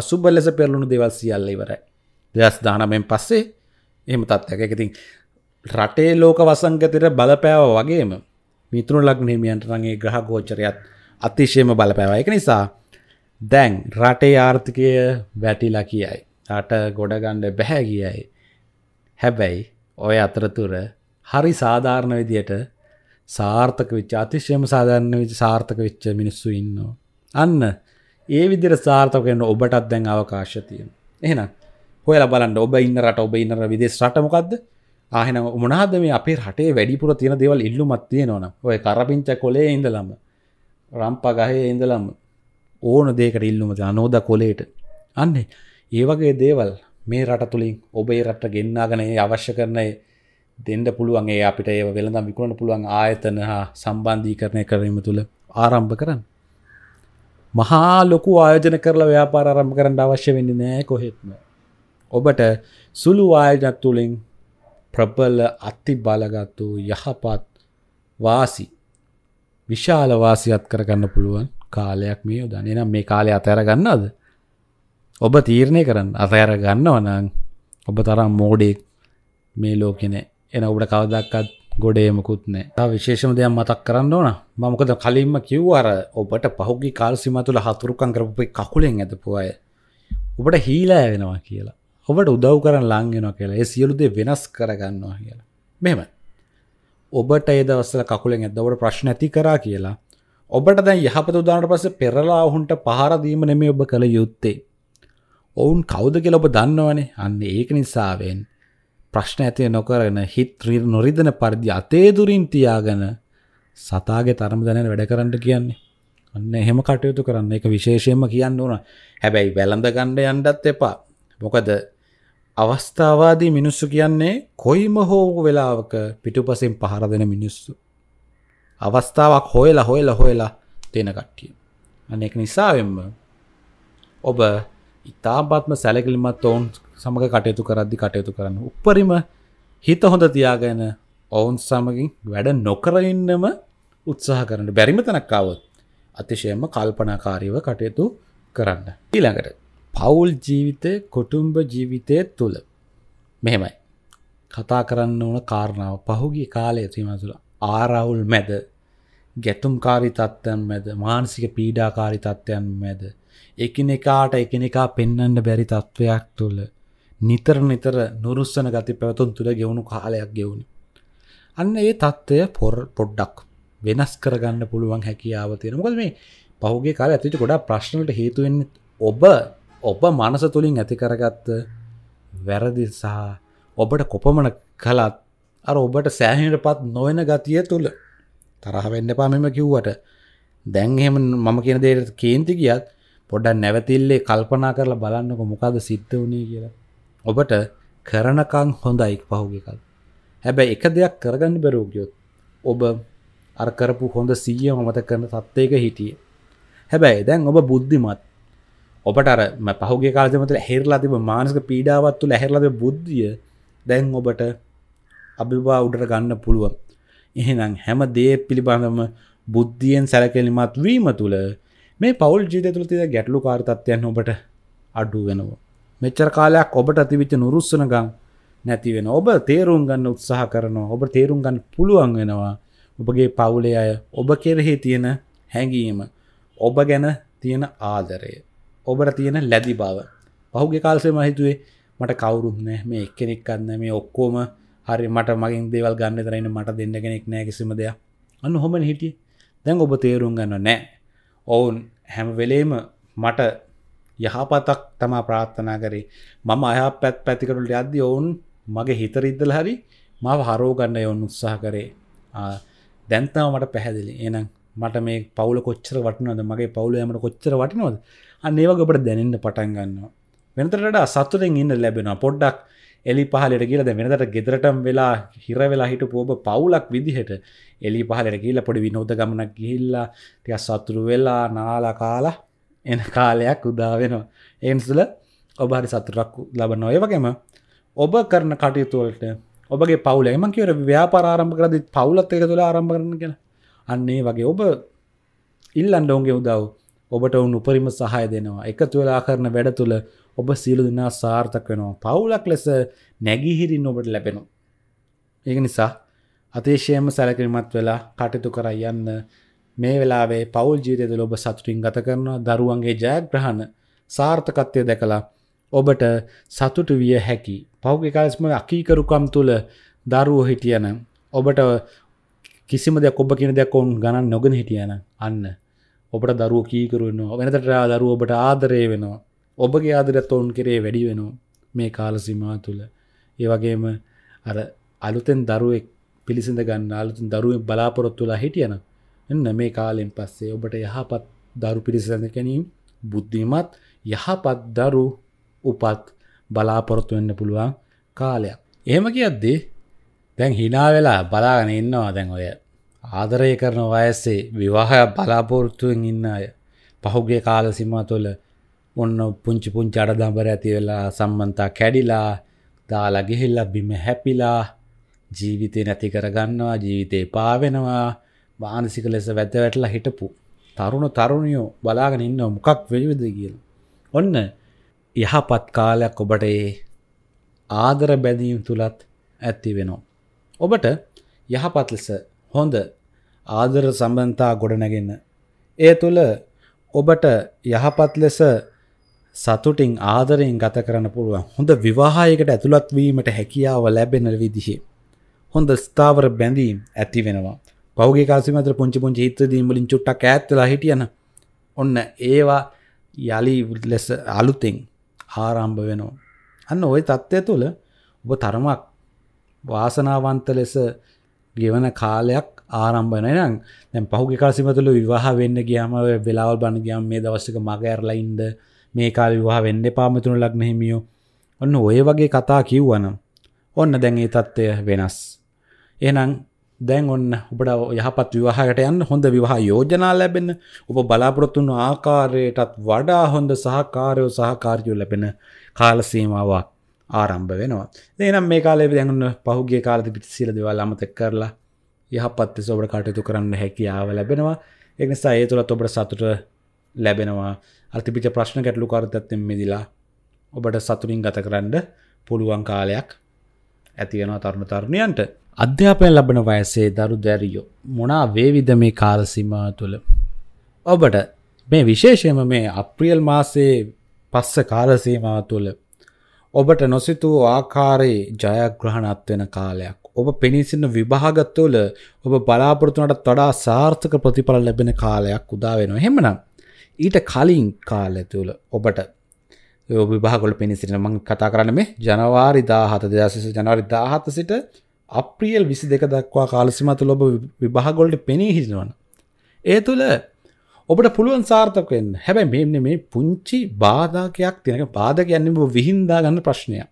අසුබ ලෙස පෙරලුණු දෙවල් සියල්ල ඉවරයි දෙදස් දානමෙන් පස්සේ එහම තත්ත්යක එකතින් රටේ ලෝක වසංගතර බලපෑව වගේම මිතුරු ලක්නේමියන්ට රගේ ග්‍රහ ගෝචරයත් අතිශයම බලපෑවයක නිසා දැන් රටේ ආර්ථිකය වැටිලා කියයි රට ගොඩගණ්ඩ බැහැ කියයි හැබැයි ඔය අතරතුර හරි සාධාරණ විදියට සාර්ථක විච් අතිශයම සාධාරණ විච සාර්ථක විච්ච මිනිස්සු ඉන්නවා අන්න ඒ විදිර සාර්ථකයන්න ඔබටත් දැන් අවකාශතියෙන් එහෙනම් හොයල බලන්න ඔබ ඉන්න රට ඔබ ඉන්න විදේ රටමකක්ද ආහන මොනාද මේ අපේ රටේ වැඩිපුර තියෙන දෙවල් ඉල්ලු මත්තිය නොන ඔය කරපිංච කොලේ ඉඳලම රම්පගහය ඉඳලම් ඕන දේකට ඉල්ලුමද අනෝද කොලේට අන්න ඒවගේ දේවල් මේ රට තුළින් ඔබේ රට ගෙන්න්නාගනය අවශ්‍ය කරනය දෙන්න පුළුවන්ගේ අපිට ඒ වෙළඳම් විකුණට පුළුවන් ආයතන හා සම්බන්ධී කරණය කරීම තුළ ආරම්භ කරන්න. මහා ලොකු ආයෝජන කරලා ව්‍යාපාර අරම්භ කරන්න අවශ්‍ය වෙන්නේ නෑ කොහෙත්ම ඔබට සුළු ආයජක් තුළින් ප්‍රබල අත්ති බලගත්තු යහපත් වාසි විශාල වාසියත් කරගන්න පුළුවන් කාලයක් මේ යොදන්න එනම් මේ කාලය අතෑර ගන්නද ඔබ තීරණය කරන්න අතෑර ගන්නවනං ඔබ තරම් මෝඩෙක් මේ ලෝකෙන එන ඔබට කවදක්කත් ගොඩේමකුත් නෑ තා විශේෂම දෙයක් මතක් කරන්න ඕන මමකද කලින්ම කිව් අර ඔබට පහුගි කාල්සිම තුළ හතුරුකං කරපුේ කකුලෙන් ඇතපු අය ඔබට හීලා වෙනවා කියලා ඔබට උදව් කරන ලංගෙනවා කියලා ඒ සියලුදේ වෙනස් කරගන්නවා කියලා මෙම ඔබට ඒදවස්සල කකුලෙන් ඇදවට ප්‍රශ්න ඇති කරා කියලා ඔබට දැන් යහපත උදානට පස්ස පෙරලා ඔහුන්ට පහරදීම නෙමේ ඔබ කළ යුත්තේ ඔවුන් කෞද කියල ඔබ දන්නවනේ අන්න ඒක නිසාවෙන් ප්‍රශ්න ඇතිය නොකරගෙන හිත් නොරිදන පරිදි අතේදුරින් තියාගෙන සතාගේ තරම දැන වැඩ කරන්නට කියන්නේ අන්න එහෙම කටයුතු කරන්න එක විශේෂයෙන්ම කියන්න ඕන හැබැයි වැළඳ ගණ්ඩ යන්ඩත් එපා මොකද අවස්ථාවාදී මිනිස්සු කියන්නේ කොයිම හෝ වෙලාවක පිටුපසින් පහර දෙන මිනිස්සු. අවස්ථාවක් හොයලා හොයලා හොයලා දෙන කට්ටිය. අනෙක් නිසාවෙන්ම ඔබ ඉතාමත්ම සැලකිලිමත් ඔවුන් සමග කටයුතු කරද්දි කටයුතු කරන්න. උපරිම හිත හොඳ තියාගෙන ඔවුන් සමගින් වැඩ නොකර ඉන්නම උත්සාහ කරන්න. බැරිම තැනක් ආවොත් අතිශයම කල්පනාකාරීව කටයුතු කරන්න. ඊළඟට පවුල් ජීවිතය කොටුම්බ ජීවිතය තුළ මෙහෙමයි කතා කරන්න ඕන කාරණාව පහුගේ කාලය තිමතුළ ආරවුල් මැද ගැතුම්කාරි තත්ත්වයන් මැද මානසික පීඩාකාරි තත්ත්වයන් මැද එකනෙකාට එකනෙකා පෙන්නන්න බැරි තත්ත්වයක් තුළ නිතර නිතර නුරුස්සන ගති පැවතුන් තුළ ගෙවුණු කාලයක් ගෙවුණු අන්න ඒ තත්ත්වය පොර් පොඩ්ඩක් වෙනස් කරගන්න පුළුවන් හැකියාව තියෙන මොකද මේ පහුගේ කාල ඇතිට ගොඩා ප්‍රශ්නලට හේතුවෙන් ඔබ ඔබ මනස තුළින් ඇති කරගත්ත වැරදි සහ ඔබට කොපමන කලත් අර ඔබට සෑහනට පත් නොවෙන ගතිය තුළ තරහ වෙන්න පාමම කිව්වට දැන් එහෙම මම කියන දේට කේන්ති ගියත් පොඩ්ඩක් නැවතිල්ලේ කල්පනා කරලා බලන්නක මොකද සිද්ධ වුණේ කියලා ඔබට කරනකං හොඳයි පහුගකල් හැබැයි එක දෙයක් කරගන්න බැරෝගියොත් ඔබ අර කරපු හොඳ සීය මත කරන තත්වයක හිටිය හැබැයි දැන් ඔබ බුද්ධිමත් ඔබට අරම පහුගේ කාලමතුල හෙරලා තිබ මානක පීඩාවත් තුළ හැරලද බුද්ධිය දැන් ඔබට අභිවා උඩට ගන්න පුළුවන් එහෙනම් හැම දේ පිළිබඳම බුද්ධියෙන් සැලකෙනමත් වීම තුළ මේ පවල් ජීත තුළ තිද ගැටලු කාර්තත්වයන් ඔබට අඩු වෙනවා මෙච්චර කාලයක් ඔබට ඇතිවිච්ච නුරුස්සනගම් නැති වෙන ඔබ තේරුම් ගන්න උත්සාහ කරනවා ඔබ තේරුම් ගන්න පුළුවන් වෙනවා ඔබගේ පවුලේ අය ඔබ කෙරෙහි තියෙන හැඟීම ඔබ ගැන තියෙන ආදරය ඔබට තියෙන ලැදි බව පහුගේ කාල්සේ මහිතුවේ මට කවුරුත් නෑ මේ එක්කෙනෙක්කන්න මේ ඔක්කෝම හරි මට මගින් දේවල් ගන්න තරන්න මට දෙන්න කෙනෙක් නෑ කිසිම දෙයක් අන්න හොම හිටිය දැන් ඔබ තේරුම් ගන්න නෑ ඔවුන් හැම වෙලේම මට යහපතක් තමා ප්‍රාත්ථනා කරේ මම අහ පැත් පැතිකරුට අද්දි ඔවුන් මගේ හිතරිද්දල හරි මාව හරෝගන්න යොන් උත්සාහ කරේ දැන්තාව මට පැහැදිලි එනම් මට මේ පවුල කොච්චර වටනවද මගේ පවුල යමට කොච්චර වටිනොද අන්නේවක ඔබට දැනන්න පටන් ගන්නවා වෙනතරට සතුරෙන් ඉන්න ලැබෙන පොඩ්ඩක් එලි පහලට කියලද වෙනතට ගෙදරටම් වෙලා හිරවෙලා හිට පෝබ පවුලක් විදිහට එලි පහලට කියලා පොඩි විනෝද ගමනක් ගිහිල්ලා ටිය සතුරු වෙලා නාලා කාලා එන කාලයක් උදා වෙනවා ඒන්සල ඔබහරි සතුරක් ලබන ඔයවගේම ඔබ කරන කටයුතුවලට ඔබගේ පවුල එම කියවර ව්‍යාපාරම්භ කරදි පවුලත් එක තුළ ආරම්භ කරන කියලා අන්නේ වගේ ඔබ ඉල්ලන්ඩ ඔුන්ගේ උදව් ඔබට ඔවුන් උපරිම සහය දෙනවා එකතු වෙලා කරන වැඩ තුළ ඔබ සියලු දෙනා සාර්ථක වෙනවා පවුලක් ලෙස නැගිහිරින් ඔබට ලැබෙනවා. ඒක නිසා අතිශයම සැලකිලිමත් වෙලා කටයුතු කර යන්න මේ වෙලාවේ පවුල් ජීවිතය තුළ ඔබ සතුටින් ගත කරනවා දරුවන්ගේ ජයග්‍රහණ සාර්ථකත්වය දැකලා ඔබට සතුටු විය හැකි. පෞගේ කාලස්ම අකීකරුකම් තුළ දරුවෝ හිටියන ඔබට කිසිම දෙයක් ඔබ කියන දෙයක් ඔවුන් ගණන් නොගෙන හිටියන අන්න ඔබට දරුව කීකරුවෙන්නවා වෙනතටා දරුව ඔබට ආදරය වෙනවා ඔබගේ ආදරත් ඔවුන් කරේ වැඩි වෙනවා මේ කාලසිමා තුළ ඒ වගේම අර අලුතෙන් දරුවෙක් පිළිසිඳ ගන්න අලුතින් දරුවෙන් බලාපොරොත්තුලා හිටියන එන්න මේ කාලෙන් පස්සේ ඔබට යහපත් දරු පිරිසඳ කැනීම බුද්ධිමත් යහපත් දරු උපත් බලාපොරොත්තු වෙන්න පුළුවන් කාලයක්. එහෙම කියද්දී දැන් හිනාවෙලා බලාගෙන ඉන්නවා දැන් ඔය ආදරය කරන වයස්සේ විවාහයක් බලාපොරොත්තුවෙන් ඉන්න අය පහුගේ කාල සිමා තුළ ඔන්න පුංචි පුංචි අඩදම්බර ඇති වෙලා සම්බන්තා කැඩිලා දාලා ගිහිල්ලා බිම හැපිලා ජීවිතය නැති කරගන්නවා ජීවිතේ පාවෙනවා මානසික ලෙස වැදවැටලා හිටපු තරුණ තරුණියෝ බලාගෙන ඉන්න මොකක් වෙයිද කියලා. ඔන්න යහපත් කාලයක් ඔබට ඒ ආදර බැඳීම් තුලත් ඇති වෙනවා. ඔබට යහපත් ලෙස හොඳ ආදර සම්බන්තා ගොඩනැගෙන. ඒ තුළ ඔබට යහපත් ලෙස සතුටින් ආදරයෙන් ගත කරන්න පුළුවන් හොඳ විවාහයකට ඇතුළත් වීමට හැකියාව ලැබෙන විදිහේ. හොඳ ස්ථාවර බැඳීම් ඇති වෙනවා. පෞගේ කාසිමත පුංචි පුංචි හිතදීම් වලින් චුට්ටක් ඈත්ලා හිටියන. ඔන්න ඒවා යලි ලෙස අලුතෙන් ආරම්භ වෙනවා. අන්න ওই தත්ත්වය තුළ ඔබ තරමක් වාසනාවන්ත ලෙස ගෙවන කාලයක් ආරම්භනයනං දැම් පහුගි කාසිමතුළ විවාහ වෙන්න ගියාම වෙලාවල් බණ ගියම් මේ දවස්සක මග ඇරලයින්ද මේ කාල විවාහ වෙන්න පාමිතුුණු ලක්නහිමියෝ ඔන්න ඔය වගේ කතා කිව්වන ඔන්න දැන් ඒ තත්ත්වය වෙනස් එනම් දැන් ඔන්න ඔබට යහපත් විවාහකට යන්න හොඳ විවාහ යෝජනා ලැබෙන ඔබ බලාපොරොත්තුුණු ආකාරයටත් වඩා හොඳ සහකාරයෝ සහකාරයෝ ලැබෙන කාලසීමාවක් ආරම්භ වෙනවා දෙනම් මේ කාලේ දැගන්න පහුගේ කාලති පිටසිල දෙවල් අමතක් කරලා යහපත්ත සොබට කටයුතු කරන්න හැකියාව ලැබෙනවා එනිසා ඒ තුළත් ඔබට සතුට ලැබෙනවා අර්තිපිච ප්‍රශ්න ගැටලු කාර්තත්තෙන් මෙදිලා ඔබට සතුරින් ගත කරන්න පුළුවන් කාලයක් ඇතිවෙනවා තරුණ තරුණයන්ට අධ්‍යාපය ලබන වයසේ දරු දැරියෝ මොනා වේවිද මේ කාලසිමා තුළ ඔබට මේ විශේෂයම මේ අප්‍රියල් මාසේ පස්ස කාලසීමාව තුළ ඔබට නොසිතූ ආකාරයේ ජයග්‍රහණත් වෙන කාලයක් ඔබ පෙනීසින්න විභාගත්වල ඔබ බලාපොරතුනට තොඩා සාර්ථක ප්‍රතිඵල ලැබෙන කාලයක් උදාවෙනවා හෙමනම් ඊට කලින් කාලය තුළ ඔබට විභාගොල පිනිසිට මං කතා කරන්න මේ ජනවාරි දාහත දෙදශස ජනවාරි දාහත සිට අප්‍රියල් විසි දෙක දක්වා කාලසිමතු ලොබ විභාගොල්ට පෙනී හිටවන. ඒ තුළ ඔබට පුළුවන් සාර්ථකෙන් හැබැ මෙන්න මේ පුංචි බාධකයක් තියෙනක බාධක යන්න විහින්දා ගන්න ප්‍රශ්නයක්.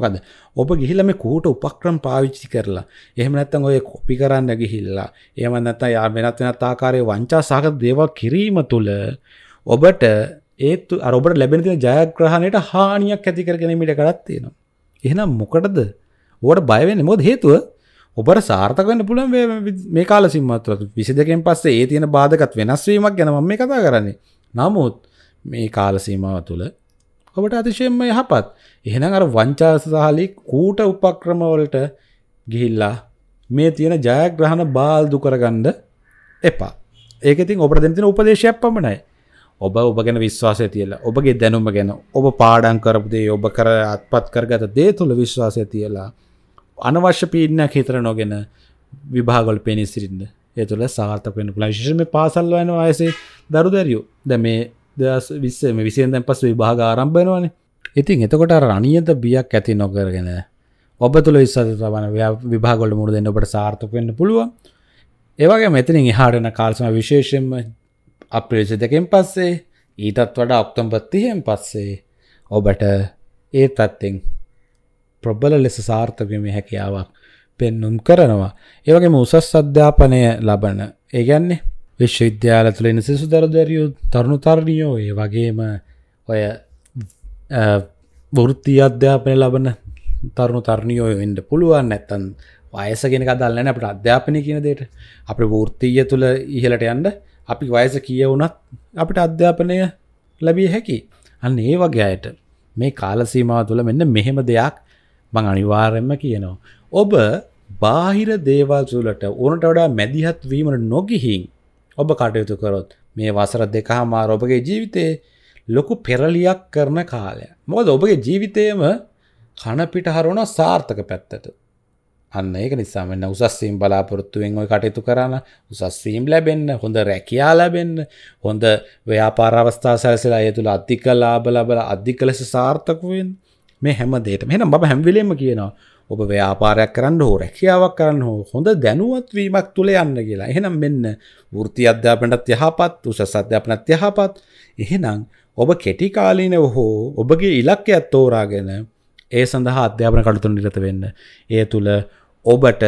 මොකද ඔබ ගිහිල මේ කූට උපක්‍රම් පාවිච්චි කරලා එහෙම නැත්තම් ඔය කොපි කරන්න ගිහිල්ලා එහෙම නැත්තම් යා වෙනත් වෙනත් ආකාරයේ වංචා සහගත දේවල් කිරීම තුළ ඔබට ඒත් අර ඔබට ලැබෙන තියෙන ජයග්‍රහණයට හානියක් ඇති කර ගැනීමට කරක් තියෙනවා. එහෙනම් මොකටද? ඔබට බය වෙන්නේ මොකද හේතුව? ඔබට සාර්ථක වෙන්න පුළුවන් මේ කාල සීමාව තුළ 22කින් පස්සේ ඒ තියෙන බාධකත් වෙනස් වීමක් ගැන මම මේ කතා කරන්නේ. නමුත් මේ කාල සීමාව තුළ ඔබට අතිශයින්ම යහපත් එහෙනම් අර වංචාසසාලි කූට උපක්‍රමවලට ගිහිල්ලා මේ තියෙන ජයග්‍රහණ බාල්දු කරගන්න එපා. ඒක ඉතින් ඔබට දෙන්න තියෙන උපදේශයක් පමණයි. ඔබ ඔබ ගැන විශ්වාසය තියලා ඔබගේ දැනුම ගැන ඔබ පාඩම් කරපු දේ ඔබ කර අත්පත් කරගත දේ තුළ විශ්වාසය තියලා අනවශ්‍ය පීඩනයක් හිතර නොගෙන විභාගොල් පෙනී සිටින්න ඒ තුළ සාර්ථක වෙන පුළුවන් විශේෂයෙන්ම පාසල් වයන වයසේ දරු දැරියෝ දැන් මේ 2020 මේ 20 දැන් පස්සේ විභාග ආරම්භ වෙනවානේ ඉතින් එතකොට රනියත බියක් ඇති නොකරගෙන ඔබ තුළ විස්සත තබන විභාගොල මුණ දෙන්න ඔබට සාර්ථක වෙන්න පුළුවන් ඒවගේ මෙතනින් එහාටන කාල්සම විශේෂෙන්ම අප්‍රේශ දෙකෙන් පස්සේ ඊටත් වඩා ඔක්තම්පත්තියෙන් පස්සේ ඔබට ඒ තත්තිෙන් ප්‍රබ්බල ලෙස සාර්ථකම හැකියාවක් පෙන්නුම් කරනවා ඒවගේම උසස් අධ්‍යාපනය ලබන ඒගැන්නේ විශ්වවිද්‍යාල තුළ නිසිසු දරදැරියු තරුණු තරුණියෝ ඒ වගේම ඔය බොෘත්ති අධ්‍යාපනය ලබන තරුණු තරණයෝ වෙන්ඩ පුළුවන් නැත්තන් වයසගෙන කදල්ලන අපට අධ්‍යාපනය කියන දේට අප වෘත්තිය තුළ ඉහලට යන්ඩ අපි වයස කියවුනත් අපිට අධ්‍යාපනය ලැබිය හැකි අන්න ඒ වගේ අයට මේ කාලසීමාව තුළ මෙන්න මෙහෙම දෙයක් බං අනිවාරෙන්ම කියනවා. ඔබ බාහිර දේවල් සුලට ඕනට වඩා මැදිහත් වීමට නොගිහින් ඔබ කටයුතු කරොත් මේ වසර දෙකහා මාර ඔබගේ ජීවිතයේ ලොකු පෙරලියක් කරන කාලය. මොකද ඔබගේ ජීවිතයම කණපිට හරුණ සාර්ථක පැත්තට. අන්න ඒක නිසා මෙන්න උසස්වීම් බලාපොරොත්තුවෙන් ඔය කටයුතු කරන්න උසස්වීම් ලැබෙන්න හොඳ රැකියා ලැබෙන්න හොඳ ව්‍යාපාර අවස්ථා සැලසලා ඒ තුළ අධික ලාභ ලබලා අධික ලෙස සාර්ථක වෙන්න මේ හැම දෙයකම එහෙනම් බබ හැම වෙලෙම කියනවා ඔබ ව්‍යාපාරයක් කරන්න හෝ රැකියාවක් කරන්න හෝ හොඳ දැනුවත් වීමක් තුල යන්න කියලා. එහෙනම් මෙන්න වෘත්ති අධ්‍යාපනයත් යහපත්, උසස් අධ්‍යාපනයත් යහපත්. එහෙනම් ඔබ කෙටිකාලීනව හෝ ඔබගේ ඉලක්කයක් තෝරාගෙන ඒ සඳහා අධ්‍යාපන කටතුන් නිරත වෙන්න. ඒ තුළ ඔබට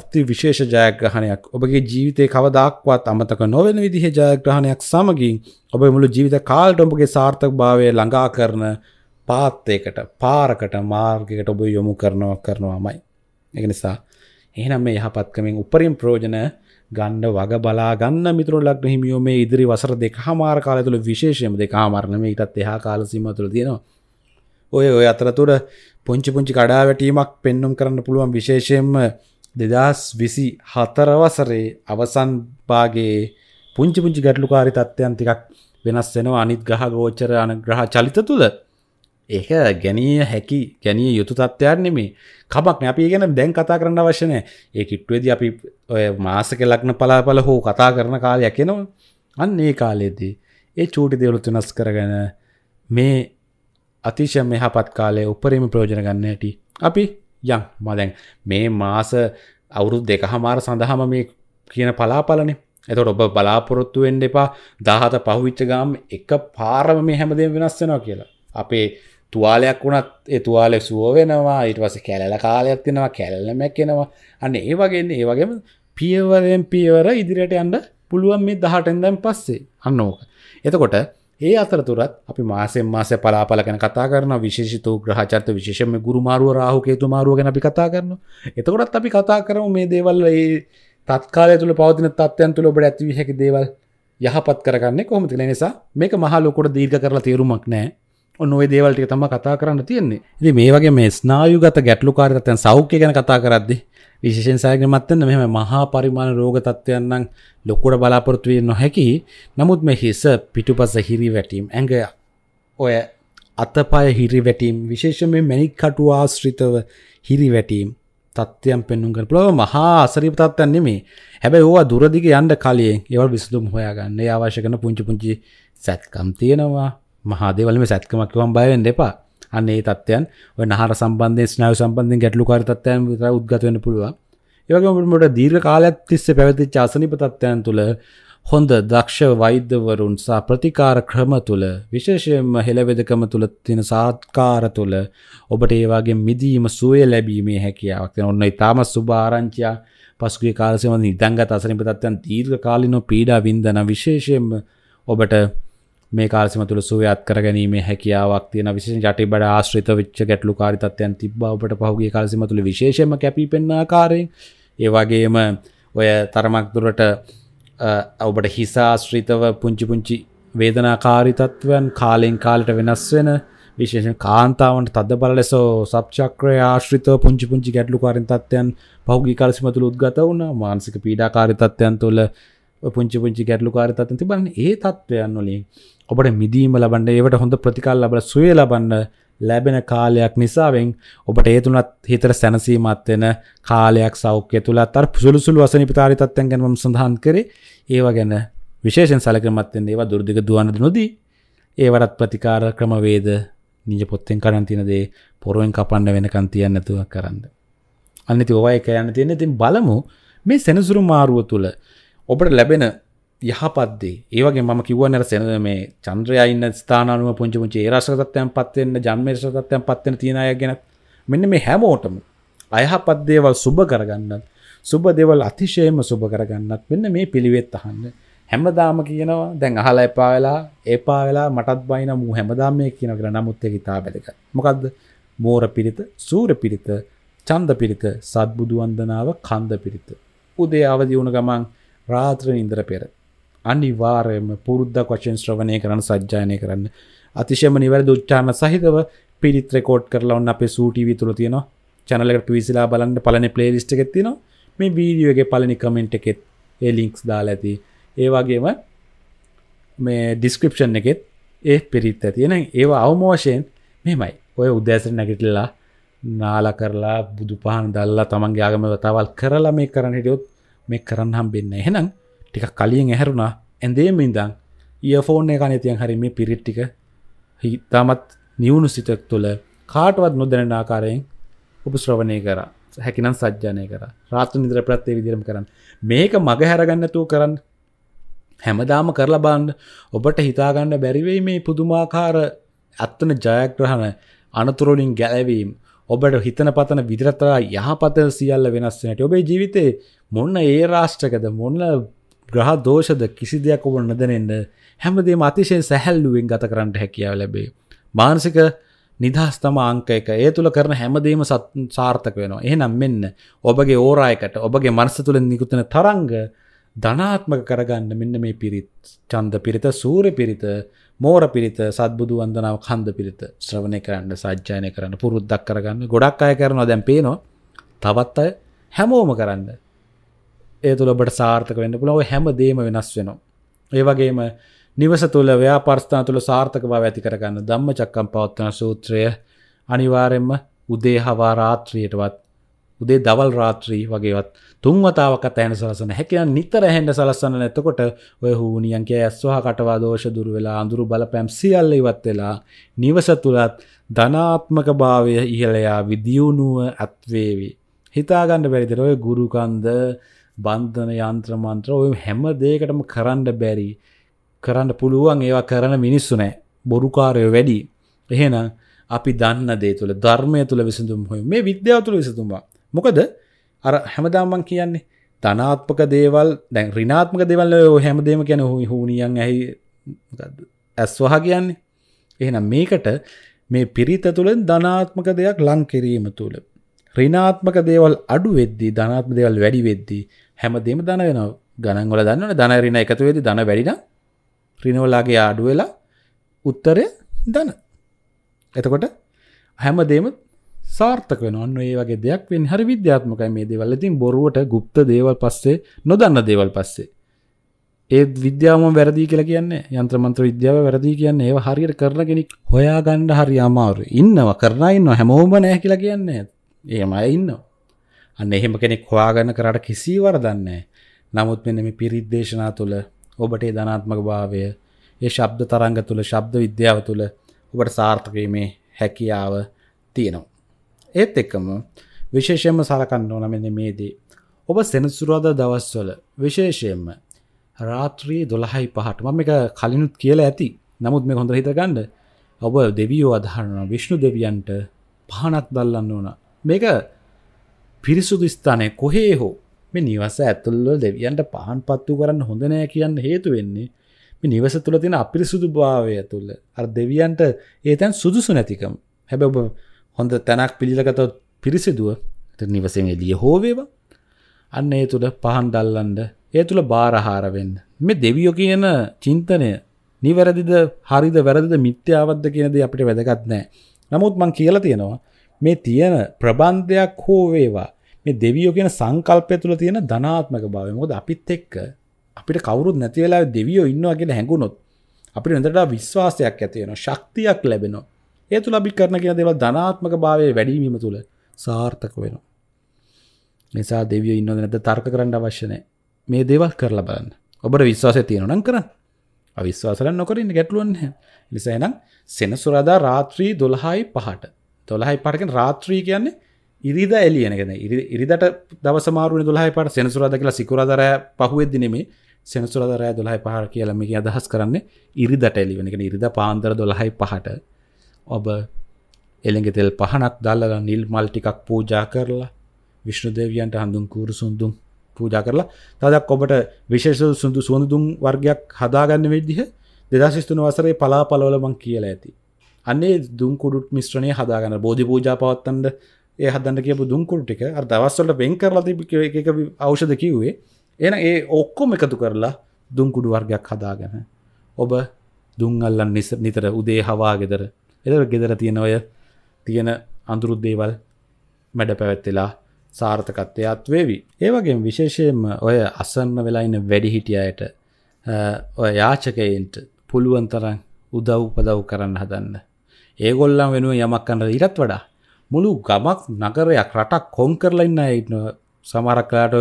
අති විශේෂ ජයග්‍රහණයක් ඔබගේ ජීවිතය කවදක්වත් අමතක නොවෙන විදිහ ජයග්‍රහණයක් සමගින් ඔබ මුළු ජීවිත කාල්ට ඔඹගේ සාර්ථක භාවය ළඟා කරන පාත්තයකට පාරකට මාර්ගකට ඔබ යොමු කරනවා කරනවාමයි. එක නිසා එහෙනම් මේ යහපත්කමින් උපරිම් ප්‍රෝජන ගන්න වග බලාගන්න මිතුර ලක් හිමියෝ මේ ඉදිරි වසර දෙක හමාර කාල තුළ විශේෂයම දෙක හමාරණම ඉටත් එහා කාලසිම තුළ තියෙනවා ඔය ඔය අතරතුර පුංචි පුංචි කඩාවැටීමක් පෙන්නුම් කරන්න පුළුවන් විශේෂයෙන්ම දෙදස් විසි හතරවසරේ අවසන් භාගේ පුංචි පුංචි ගැටලුකාරි තත්ත්යන් තිකක් වෙනස් වෙනවා අනිත් ගහ ගෝචර අනග්‍රහ චලිත තුළ ඒක ගැනීය හැකි ගැනිය යුතු තත්ත්වයක් නෙමේ කමක් අපි ගැන දැන් කතා කරන්න අවශ්‍යනය ඒ කිට්ටුවේද අපි ඔය මාසක ලක්න පලාපල හෝ කතා කරන කාලයක් එනවා අන්න ඒ කාලයේදී ඒ චූටි දෙවලුත් වෙනස් කරගෙන මේ අතිශය මෙහපත් කාලය උපරිම ප්‍රයෝජන ගන්න ඇටි අපි යන් මදැන් මේ මාස අවුරුදු දෙක හමාර සඳහම මේ කියන පලාපලනේ එතට ඔබ බලාපොරොත්තු වෙන්ඩ එපා දාහත පහවිච්ච ගාම් එක පාරම මේ හැමදේ වෙනස් වෙනවා කියලා අපේ තුවාලයක් වුණත් ඒ තුවාලෙ සුව වෙනවා ඊට පස කැලල කාලයක් වෙනවා කැල්ලමැක් කෙනවා අන්න ඒ වගේන්නේ ඒ වගේම පියවරෙන් පියවර ඉදිරියට යන්න පුළුවන් මේ දහටෙන්දැම් පස්සේ අන්න ඕක එතකොට ඒ අතරතුරත් අපි මාසෙන් මාස පලාපල ගැන කතා කරන විශේෂිත ග්‍රහචර්ත විශේෂම ගුරුමාරුව රාහුකේතුමාරුව ගැන අපි කතා කරනවා එතකොටත් අපි කතා කරමු මේ දේවල් ඒ තත්කාලය තුළ පවතින තත්වයන් තුළ ඔබට ඇතිවී හැකි දේවල් යහපත් කරගන්න කොමතිල නිසා මේක මහලොකොට දීර්ග කරලා තේරුමක් නෑ ඔන්නඔේ දේවල්ටික තම කතා කරන්න තියෙන්නේ ඉති මේ වගේ මේ ස්නායුගත ගැටලු කාරිතයන් සෞඛ්‍ය ගැන කතා කරද්දි විශේෂෙන් සෑගමත්තන්න මෙම මහා පරිමාණ රෝග තත්ත්වයන්නම් ලොකුට බලාපොරත්තුවය නොහැකි නමුත් මේ හිස පිටුපස හිරි වැටීම් ඇඟය ඔය අතපය හිරි වැටීම් විශේෂම මැනික්කටු ආශ්‍රිතව හිරි වැටීම් තත්ත්වයම් පෙන්නුම් කර පුලව මහා අසරිප තත්වයන් නෙමේ හැබැයි ඕවා දුරදිග යන්න කලින් ඒවල් විසඳුම් හොයාගන්න අවශ්‍ය කන පුංචි පුංචි සැත්කම් තියෙනවා මහාදේවලම සැත්කමක්කවම් බයවෙන් දෙපා අන්න ඒ තත්වයන් නහර සම්බන්ධය ස්නාව සම්බන්ධෙන් ගැටලු කාරතත්වයන් විතර උද්ගතවන්න පුළුවන් ඒවගේමට දීර්ඝ කාලයක් තිස්සේ පැවති චාසනිප තත්වයන් තුළ හොඳ දක්ෂ වෛද්‍යවරුන් සහ ප්‍රතිකාර ක්‍රම තුළ විශේෂයෙන්ම හෙළවෙදකම තුළ තියෙන සාත්කාර තුළ ඔබට ඒ වගේ මිදීම සුවය ලැබීමේ හැකියාවක් තියෙන ඔන්න ඊටම සුබ ආරංචිය පසුගිය කාලසේම නිදන්ගත අසනිප තත්ත්වයන් දීර්ඝ කාලිනෝ පීඩා වින්දන විශේෂයෙන්ම ඔබට මේ කාලසිම තුළ සුවයත් කරගැනීම හැකියාවක් තියෙන විසි ජටි බඩ ආශ්‍රිත විච්ච ගැටලු කාරිතත්යන් තිබ්බවට පහුගේ කාලසිම තුළ විශේෂම කැපි පෙන්න්න ආකාරයෙන් ඒවාගේම ඔය තරමක් දුරට ඔබට හිසාශ්‍රිතව පුංචි පුංචි වේදනාකාරිතත්වයන් කාලෙෙන් කාලට වෙනස් වෙන විශේෂ කාන්තාවන්ට තද බල ලෙස සප්චක්‍රය ආශ්‍රිත පුංචි පුංචි ගැටලු කාරිතත්වයන් පහුගි කලසිමතුළ උද්ගත වුණ මානසික පීඩාකාරිතත්වයන් තුළ පුංචි පුංචි ගැටලු කාරිතත්න් තිබන්න ඒ තත්ත්වයන් වලින් ඔබට මිදීම ලබන්න ඒවට හොඳ ප්‍රතිකාල් ලබල සුවය ලබන්න ලැබෙන කාලයක් නිසාවෙන් ඔබට ඒතුනත් හිතර සැනසීමත් වෙන කාලයක් සෞඛ්‍ය තුළත් අර සුළුසුළු අසනිපිතාරී තත්ත්වයන් ගැන මම සඳහන් කරේ ඒවා ගැන විශේෂයෙන් සැලකිලිමත් වෙන්න ඒවා දුර්දිග දුවන්න නොදී ඒවටත් ප්‍රතිකාර ක්‍රමවේද නිජ පොත්තෙන් කරන් තියෙන දේ පොරොවෙන් කපන්න වෙනකන් තියන්න නැතුව කරන්න. අන්න ඉතින් ඔය එක යන්න තියෙන ඉතින් බලමු මේ සෙනසුරු මාරුව තුළ ඔබට ලැබෙන යහපත්දේ ඒවගේ ම කිව නර සැන මේ චන්ද්‍රයයින්න ස්ථානුව පුංචි පුංචි ඒරශකතත්වයන් පත්වෙන්න ජන්මේශකතත්වයන් පත්වන තියෙනය ගැන මෙන්න මේ හැමෝටම අයහපත් දේවල් සුබ කරගන්නත් සුබ දෙවල් අතිශයම සුබ කරගන්නත් මෙන්න මේ පිළිවෙත් අහන්න හැමදාම කියනවා දැන් අහල එපාවෙලා ඒපාවෙලා මටත් බයින මූ හැමදාම මේ කියන කර නමුත් එක ඉතා බැදක මොකක්ද මෝර පිරිත සූර පිරිත චන්ද පිරිත සත්බුදුවන්දනාව කන්ද පිරිත උදේ අවදි වුණ ගමන් රාත්‍ර ඉන්දර පෙර අනිවාර්යම පුරුද්ධ වචෙන් ශ්‍රවණය කරන්න සජ්ජායනය කරන්න අතිශයම නිවැරදි උච්චාරණ සහිතව පිරිත් රෙකෝඩ් කරලා ඔන්න අපේ සූටීවී තුල තියෙනවා channel එකට පිවිසලා බලන්න පළවෙනි playlist එකේ තියෙනවා මේ වීඩියෝ එකේ පළවෙනි comment එකෙත් ඒ links දාලා ඇති ඒ වගේම මේ description එකෙත් ඒ පිරිත් ඇති එහෙනම් ඒව අවම වශයෙන් මෙහෙමයි ඔය උදෑසන නැගිටලා නාලා කරලා බුදු පහන් දැල්ලා තමන්ගේ ආගම වතාවල් කරලා මේ කරන්න හිටියොත් මේ කරන්න හම්බෙන්නේ නැහැ එහෙනම් ටික කලියෙන් ඇහැරුණා ඇඳේම ඉඳං ඊෆෝන් එක නතියන් හරි මේ පිරිට්ටික හිතාමත් නිවුණු සිතක් තුළ කාටවත් නොදැන ආකාරයෙන් උපශ්‍රවණය කර හැකිනම් සජ්ජානය කර රාත්‍ර නිදර ප්‍රත්තේ විදිරම් කරන්න මේක මග හැරගන්නතුව කරන්න හැමදාම කරලා බාන්න ඔබට හිතාගන්න බැරිවෙයි මේ පුදුමාකාර ඇත්තන ජයග්‍රහණ අනතුරොලින් ගැලවීම් ඔබට හිතන පතන විදිරතරා යහපත සියල්ල වෙනස්සනට ඔබේ ජීවිතේ මොන්න ඒ රාෂ්ටකද මොන්න ග්‍රහ දෝෂද කිසි දෙයක් ඔබ නොදැනෙන්ට හැමදේ අතිශය සැහැල්ලුවෙන් ගත කරන්නට හැකියාව ලැබේ. මානසික නිදහස්තම අංක එක ඒ තුළ කරන හැමදීම සාර්ථක වෙනවා. එහෙනම් මෙන්න ඔබගේ ඕරායකට ඔබගේ මනස තුළ නිකුතන තරංග ධනාත්මක කරගන්න මෙන්න මේ පිරිත් චන්ද පිරිත සූර්ය පිරිත මෝර පිරිත සත්බුදු වන්දනාව කන්ද පිරිත ශ්‍රවණය කරන්න සජ්ජායනය කරන්න පුරුද්දක් කරගන්න ගොඩක් අය කරනවා දැන් පේනවා. තවත් අය හැමෝම කරන්න ඒ තුළ ඔබට සාර්ථක වෙන්න පුළ ඔය හැම දේම වෙනස් වෙනවා. ඒවගේම නිවස තුළ ව්‍යාපර්ස්ථාන තුළ සාර්ථක බව ඇති කරගන්න ධම්ම චක්කම් පවත්වන සූත්‍රය අනිවාරෙන්ම උදේ හවා රාත්‍රියටවත් උදේ දවල් රාත්‍රී වගේවත් තුන්වතාවකත් ඇන සලසන හැකයන් නිතර හැඩ සලස්සන්න නැතකොට ඔය හූනියන්ගේ ඇස්වා කටවා දෝෂ දුර වෙලා අඳුරු බලපැම් සියල්ල ඉවත් වෙලා නිවස තුළත් ධනාත්මක භාවය ඉහලයා විදියුණුව ඇත්වේවි. හිතාගණ්ඩ බැරිතර ඔය ගුරුකන්ද බන්ධන යන්ත්‍ර මන්ත්‍ර ඔය හැම දේකටම කරන්න බැරි කරන්න පුළුවන් ඒවා කරන මිනිස්සු නෑ බොරුකාරය වැඩි එහෙන අපි දන්න දේ තුළ ධර්මය තුළ විසඳුම් හොය මේ විද්‍යාව තුළ විසතුම්වා මොකද අර හැමදාමන් කියන්නේ තනාත්මක දේවල් දැන් රිනාත්මක දෙවල්ල හැමදේම ගැන හුයි හුණියන් ඇහි ඇස්වහ කියන්නේ එහෙනම් මේකට මේ පිරිත තුළින් ධනාත්මක දෙයක් ලංකිරීම තුළ රිනාත්මක දේවල් අඩු වෙද්දී ධනාත්ම දෙවල් වැඩි වෙද්දී හැමදේම දන වෙන ගණන්වල දන්නවන දන රින එකතුවේද දන වැඩිනම් රිනවලාගේ ආඩු වෙලා උත්තරය දන එතකොට හැමදේම සාර්ථක නොන්න ඒ වගේ දෙයක් වෙන් හරි විද්‍යාත්මකයි මේ දේවල් ඉතින් බොරුවට ගුප්ත දේවල් පස්සේ නොදන්න දේවල් පස්සේ ඒත් විද්‍යාම වැරදි කියලා කියන්නේ යන්ත්‍රමන්ත්‍ර විද්‍යාව වැරදි කියන්නේ ඒව හරියට කරලා කෙනෙක් හොයා ගන්න හරි අමාරු ඉන්නව කරලා ඉන්නව හැමෝම නැහැ කියලා කියන්නේ ඒමයි ඉන්නවා අන්න එහෙම කෙනෙක් හොයාගන්න කරට කිසිවර දන්නේ නමුත් මෙ මේ පිරිද්දේශනා තුළ ඔබට ධනාත්මක භාවය ඒ ශබ්ද තරංග තුළ ශබ්ද විද්‍යාව තුළ ඔබට සාර්ථකීමේ හැකියාව තියෙනවා. ඒත් එක්කම විශේෂයෙන්ම සලකන්න ඕන මෙන්න මේදී. ඔබ සෙනසුරාදා දවස්වල විශේෂයෙන්ම රාත්‍රී 12යි 5ට මම මේක කලිනුත් කියලා ඇති. නමුත් මේක හොඳට හිතගන්න. ඔබ දෙවියෝ අදහනවා විෂ්ණු දෙවියන්ට පහනක් දැල්ලන්න ඕන. මේක පිරිසුදු ස්ථානය කොහේ හෝ මේ නිවස ඇතුල්ව දෙවියන්ට පහන් පත්තු කරන්න හොඳනෑ කියන්න හේතු වෙන්නේ මේ නිවස තුළ තින අපිරිසුදු භාවය තුළ අ දෙවියන්ට ඒතැන් සුදුසු නැතිකම් හැබ ඔබ හොඳ තැනක් පිළිලකතව පිරිසිදුව නිවසෙන් එලිය හෝවේවා අන්න ඒ තුළ පහන් දල්ලන්ඩ ඒ තුළ බාරහාරවෙන්න මේ දෙවියෝ කියන චින්තනය නිවැරදිද හරිද වැරදිද මිත්‍යාවද්ද කියනද අපිට වැදගත් නෑ නමුත් මං කියලා තියෙනවා මේ තියෙන ප්‍රබන්ධයක් හෝවේවා මේ දෙවියෝ කියන සංකල්පය තුළ තියෙන ධනාත්මක භාවය. මොකද අපිත් එක්ක අපිට කවුරුත් නැති වෙලාවේ දෙවියෝ ඉන්නවා කියලා හැඟුණොත් අපිට හොඳට විශ්වාසයක් ඇති වෙනවා, ශක්තියක් ලැබෙනවා. ඒ තුළ අපි කරන කියන දේවල් ධනාත්මක භාවයේ වැඩි වීම තුළ සාර්ථක වෙනවා. නිසා දෙවියෝ ඉන්නවද නැද්ද තර්ක කරන්න අවශ්‍ය නැහැ. මේ දේවල් කරලා බලන්න. ඔබට විශ්වාසය තියෙනවා නම් කරන්න. අවිශ්වාසලන් නොකර ඉන්න ගැටලුවක් නැහැ. නිසා එහෙනම් සෙනසුරාදා රාත්‍රී 12යි 5ට 12යි 5ට කියන්නේ රාත්‍රී කියන්නේ ඉරිද එලියනගෙන ඉරිදට දවසමාරු දුලහ පට සෙනසුරද කියලා සිකුරදරය පහුවෙදදිනෙමේ සෙනසුරදරය දොලහයි පහර කියලමික අදහස් කරන්න ඉරිදට එලි වෙනගෙන ඉරිද පාන්දර දොලහයි පහට ඔබ එළඟ තෙල් පහනක් දල්ලලා නිල් මල් ටිකක් පූජා කරලා විශ්ණු දෙවියන්ට හඳුන් කූරු සුන්දුම් පූජා කරලා තදක් ඔබට විශේෂ සුදු සුවඳදුම් වර්ගයක් හදාගන්න වෙද්දිහ දෙදශස්තුන වසරේ පලාපලවල මං කියලා ඇති අන්නේ දුම් කුඩුට් මිශ්‍රණය හදාගන්න බෝධි පූජා පවත්තන්ට ඒ හදන්න කිය දුන්කුල් ටික අ දවස්වලට වෙන් කරලා තිබ එක අවෂද කිව්වේ එන ඒ ඔක්කොම එකතු කරලා දුන්කුඩු වර්ගයක් හදාගැන ඔබ දුංගල්ලන් නිස නිතර උදේ හවා ගෙදර එදර ගෙදර තියෙන ඔය තියෙන අඳුරුත් දේවල් මැඩ පැවැත්වෙලා සාර්ථකත්වයත් වේවි ඒවගේ විශේෂයෙන්ම ඔය අසන්න වෙලායින්න වැඩිහිටියට ඔය යාචකයින්ට පුළුවන්තරන් උදව් උපදව් කරන්න හදන්න ඒගොල්ලම් වෙනුව යමක් කන්න ඉරත් වඩා මුළු ගමක් නගරයක් රටක් කොන් කරලා ඉන්න ඉන්න සමරක්ලාට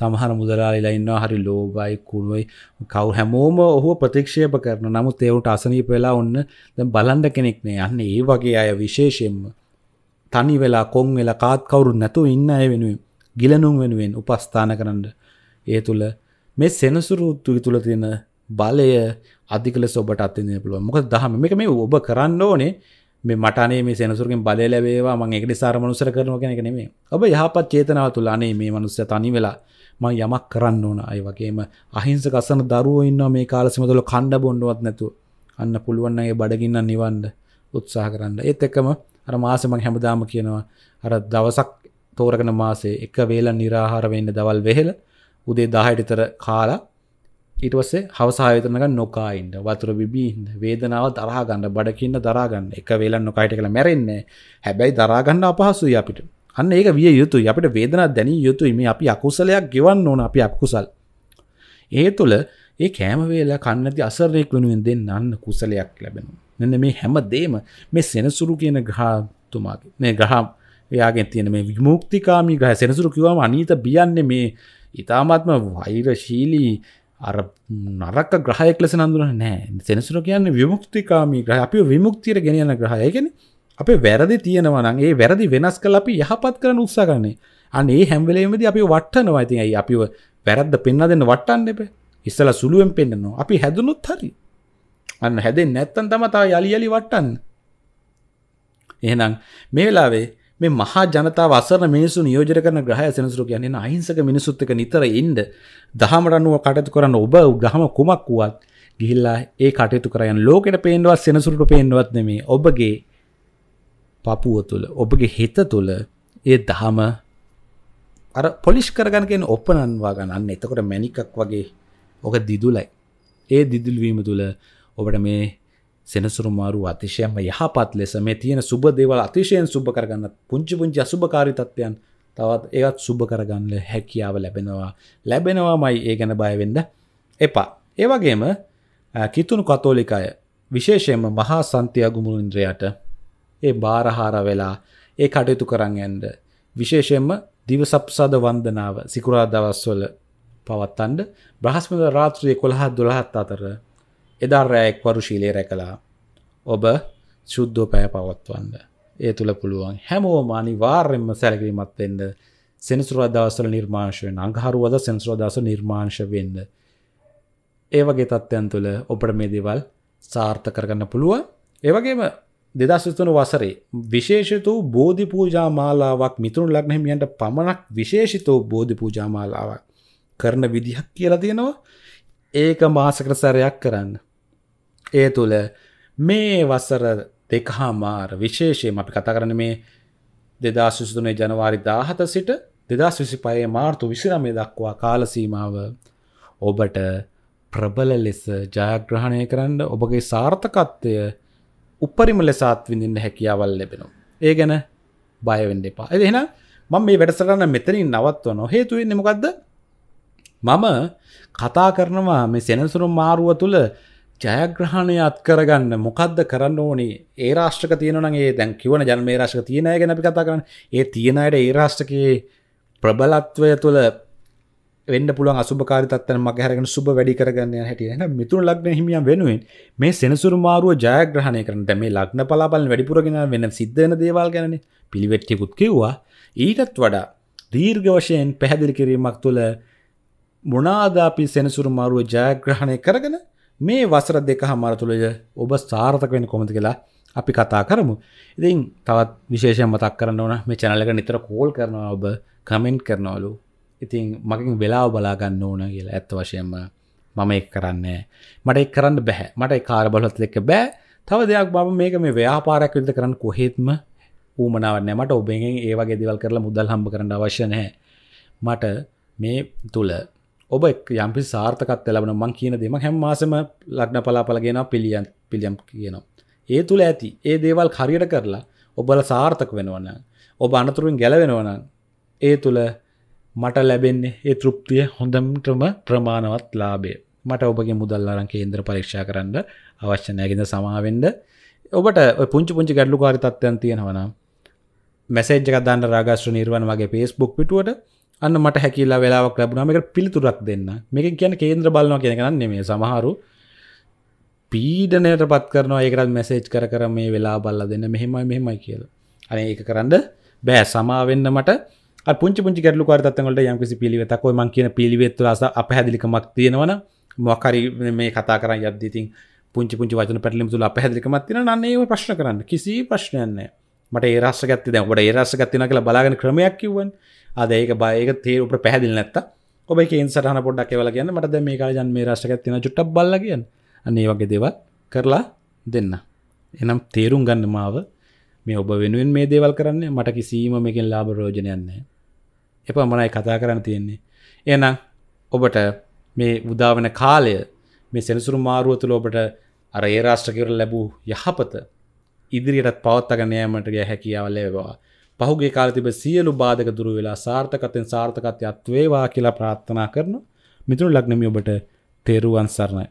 සමහර මුදලාලිලා ඉන්නවා හරි ලෝබයි කුණුවයි කව් හැමෝම ඔහුව ප්‍රතික්ෂේප කරන නමුත් ඒවුට අසනීප වෙලා ඔන්න දැන් බලන්න කෙනෙක් නෑ යන්න ඒ වගේ අය විශේෂයෙන්ම තනි වෙලා කොන් වෙලා කාත් කවුරු නැතුව ඉන්න අය වෙනුවෙන් ගිලනුම් වෙනුවෙන් උපස්ථාන කරන්න ඒ තුළ මේ සෙනසුරුත්තු තුළ තියෙන බලය අධිකල සොබට අත්තින්න පුළුව මොක දහම එක මේ ඔබ කරන්න ඕනේ මේ මටනේ මේ සෙනසුරකින් බලය ලැබේවා මං එකට සාර මනුසර කරනව කෙනෙක නෙමේ ඔබ යහපත් චේතනාව තුළ අනේ මේ මනුස්්‍ය තනි වෙලා මං යමක් කරන්න ඕන අය වගේම අහිංස කසන දරුවෝ ඉන්න මේ කාලසිම තුළ කණ්ඩ බොන්්ඩුවත් නැතු අන්න පුළුවන්න්නගේ බඩගින්න නිවන්ඩ උත්සාහ කරන්න ඒත් එක්කම අර මාසමං හැමදාම කියනවා අර දවසක් තෝරගෙන මාසේ එක වේලා නිරාහාර වෙන්න දවල් වෙහෙල උදේ දාහයටතර කාලා ඊටවස්සේ හවසායතනක නොකායින්ට වතුර බිබීන්න වේදනාව දරාගන්න බඩකින්න දරාගන්න එක වෙලන් නොකයිට කළ මැරෙන්නේ හැබැයි දරාගන්න අපහසුයි අපිට අන්න ඒක විය යුතුයි අපිට වේදනා දැනී යුතුයි මේ අපි අකුසලයක් ගෙවන්න ඕන අපි අක්කුසල් ඒ තුළ ඒ කෑමවේලා කන්නති අසරයෙක් වෙනුවෙන් දෙන්න අන්න කුසලයක් ලැබෙනවා මෙන්න මේ හැම දේම මේ සෙනසුරු කියන ගහතුමාගේ මේ ගහම් එයාගෙන් තියෙන මේ විමුක්තිකාමී ගහ සෙනසුරු කිවම අනීත බියන්නේ මේ ඉතාමත්ම වෛරශීලී අර නරක ග්‍රහයක් ලෙස නඳුන නෑ සෙනසුර කියන්න විමුක්තිකාමී ග්‍රහ අපි විමුක්තියට ගෙනියන ග්‍රහයගෙන අපේ වැරදි තියෙනවනම් ඒ වැරදි වෙනස් කළ අපි යහපත් කරන උත්සා කරන්නේ අන්න ඒ හැම්වලේමද අපි වට්ටනවා ඉතින් ඇයි අපිව වැරද්ද පෙන්න්න දෙන්න වට්ටන්න එප ඉස්සලා සුළුවෙන් පෙන්න්නනවා අපි හැදුනොත් හරි අන්න හැදෙන් නැත්තන් තම තා යළි යලි වට්ටන්න එහෙනම් මේ වෙලාවේ මේ මහා ජනතාව අසරණ මිනිසු නියෝජන කරන ග්‍රහය සෙනසුරු කියන්නේ අහිංසක මිනිසුත් එක නිතර ඉන්න දහමට අනුව කටයුතු කරන්න ඔබ ගහම කුමක් වුවත් ගිහිල්ලා ඒ කටයුතු කරයන් ලෝකෙට පේන්නවත් සෙනසුරුට පේන්නවත් නෙමේ ඔබගේ පපුුව තුළ ඔබගේ හිත තුළ ඒ දහම අර පොලිෂ් කරගන්නගෙන් ඔපනන්වා ගන්න එතකොට මැනිකක් වගේ ඕක දිදුලයි ඒ දිදුල්වීම තුළ ඔබට මේ සෙනසුරුමාරු අතිශයම යහපත් ලෙස මේ තියෙන සුබ දේවල් අතිශයෙන් සුබ කරගන්න පුංචි පුංචි අසුභකාරී තත්ත්වයන් තවත් ඒවත් සුබ කරගන්න හැකියාව ලැබෙනවා ලැබෙනවාමයි ඒ ගැන බයවෙන්න එපා. ඒ වගේම කිතුුණු කතෝලික අය විශේෂයෙන්ම මහා සන්තියාගු මුනින්ද්‍රයට ඒ බාරහාර වෙලා ඒ කටයුතු කරන්න ඇන්ඩ විශේෂයෙන්ම දිවසප්සාද වන්දනාව සිකුරා දවස්වල පවත්තන්ඩ බ්‍රහස්මද රාත්‍රයේ කොළහත් දුළහත් අතර එදා රෑ එක්වරු ශීලයේ රැකලා ඔබ ශුද්ධෝ පැය පවත්වන්න. ඒ තුළ පුළුවන් හැමෝම අනිවාර්යෙන්ම සැලකිලිමත් වෙන්න. සෙනසුරාදා දවස්වල නිර්මාංශ වෙන්න. අඟහරුවාදා සෙනසුරාදා දවස්වල නිර්මාංශ වෙන්න. ඒ වගේ තත්ත්වයන් තුළ ඔබට මේ දේවල් සාර්ථක කරගන්න පුළුවන්. ඒ වගේම 2023 වසරේ විශේෂිත වූ බෝධි පූජා මාලාවක් මිතුරු ලග්න හිමියන්ට පමණක් විශේෂිත වූ බෝධි පූජා මාලාවක් කරන විදිහක් කියලා තියෙනවා. ඒක මාසකට සැරයක් කරන්න. ඒ තුළ මේ වසර දෙකහාමාර විශේෂයෙන් අපි කතා කරන මේ දෙදා සිසුදුනේ ජනවාරි දාහත සිට දෙදා සිසි පයේ මාර්තු විසිරමය දක්වා කාලසීමාව ඔබට ප්‍රබල ලෙස ජයග්‍රහණය කරන්න ඔබගේ සාර්ථකත්වය උපරිම ලෙසාත් විඳින්න හැකියාවල් ලැබෙනවා. ඒ ගැන බයවෙන්ඩ එපා. ඇද එෙන මම මේ වැඩසටන්න මෙතනින් නවත්වන හේතුවෙන් නෙමකක්ද මම කතා කරනවා මේ සෙනසුරු මාරුව තුළ ජයග්‍රහණය අත්කරගන්න මොකක්ද කරන්න ඕනේ ඒ රාෂ්ට්‍රක තියෙනනගේ දැන් කිවන ජන්මේ රාශක තියෙනය ගැනපි කතා කරන්න ඒ තියෙනයට ඒ රාෂ්ටකයේ ප්‍රබලත්වය තුළ වෙන්න පුළුවන් අසුභකාරිතත්වන මගහැරගෙන සුබ වැඩි කරගන්න හැට න මිතුර ලක්න හිමියම් වෙනුවෙන් මේ සෙනසුරුමාරුව ජයග්‍රහණය කරන මේ ලක්න පලාබල වැඩිපුරගෙන වෙන සිද්ධන දේවල් ගැන පිළිවෙට්ටිකුත් කිව්වා ඊටත් වඩා දීර්ග වශයෙන් පැහැදිලි කිරීමක් තුළ මොනාදාපි සෙනසුරුමාරුව ජයග්‍රහණය කරගෙන මේ වසර දෙක හමර තුළය ඔබ සාර්ථක වෙන කොමති කියලා අපි කතා කරමු ඉතින් තවත් විශේෂය මතක් කරන්න ඕන මේ චැනලක නිතර කෝල් කරනවා ඔබ කමෙන්ට් කරනවලු ඉතින් මකින් වෙලාව බලාගන්න ඕන කියලා ඇත්ත වශයෙන්ම මම එක් කරන්නේ මට එක් කරන්න බැහැ මට කාර බලත් දෙක බෑ තව දෙයක් බම මේක මේ ව්‍යාපාරයක් විද කරන්න කොහෙත්ම ඌමනාවන්න මට ඔබෙන් ඒවා ගෙදවල් කරලා මුදල් හම්බ කරන්න අවශ්‍යනය මට මේ තුළ ඔබ යම්පි සාර්ථකත් ලබන මං කියන දෙම හැම්මාසම ලක්න පලාපලගෙන පිළියන් පිළියම් කියනවා. ඒ තුළ ඇති ඒ දේවල් හරියට කරලා ඔබල සාර්ථක වෙනවන ඔබ අනතුරුන් ගැලවෙනවන ඒ තුළ මට ලැබෙන්නේ ඒ තෘප්තිය හොඳම්ටම ප්‍රමාණවත් ලාබේ මට ඔබගේ මුදල් අරන් කේන්ද්‍ර පරීක්ෂා කරන්න අවශ්‍ය නැගෙන සමාවෙන්ඩ ඔබට පුංචි පුංචි ගැඩලු කාරිතත්වයන් තියෙනවනම් මැසේජ් එකදන්න රාගශ්‍ර නිර්වන් වගේ පේස්බුක් පිටුවට අන්න මට හැකිලා වෙලාවක් ලැබුණාම එකට පිළිතුරක් දෙන්න මේක කියන කේන්ද්‍ර බලනවා කියන එක නන්නේ මේ සමහරු පීඩනයට පත් කරනවා ඒකටත් මැසේජ් කර කර මේ වෙලා බල්ලා දෙන්න මෙහෙමයි මෙහෙමයි කියලා අනේ ඒක කරන්න බෑ සමාවෙන්න මට පුංචි පුංචි ගැටලු කාරතත්වලට යම්කිසි පිළිවෙතක් ඔය මං කියන පිළිවෙත් තුළ අපහැදිලිකමක් තියෙනවනම් මොකරි මේ කතා කරන්න යද්දී ඉතින් පුංචි පුංචි වචන පැටලීම් තුළ අපහැදිලිකමක් තියෙනවා නම් ඒව ප්‍රශ්න කරන්න කිසි ප්‍රශ්නයක් නැහැ මට ඒ රසගත් දැන් ඔබට ඒ රසගත් තියෙනවා කියලා බලාගෙන ක්‍රමයක් කිව්වනේ අද ඒක බයක තේරුට පැහදිල් නැත්ත ඔබ කිය සටහන පොඩක් වල කියන්න මට මේ කාජන් මේ රශ්ක තින චුට්ට බල්ල කියන්න අන්නේ වගේ දෙව කරලා දෙන්න එනම් තේරුම් ගන්න මාව මේ ඔබ වෙනුවෙන් මේ දේවල් කරන්න මට කිසීම මේකින් ලාබ රෝජනයන්නේ එප මනයි කතා කරන්න තියෙන්නේ එනම් ඔබට මේ උදාවන කාලය මේ සෙනසුරු මාරුව තුළ ඔබට අර ඒ රාෂ්ටකවර ලැබූ යහපත ඉදිරියටත් පවත්තගනයමටගේ හැකියාවල ලැබවා පහුගේ කාල තිබ සියලු බාධක දුරු වෙලා සාර්ථකතෙන් සාර්ථකත්වයක් වේවා කියලා ප්‍රාර්ථනා කරන මිතුරු ලග්නමිය ඔබට තේරුවන් සරණයි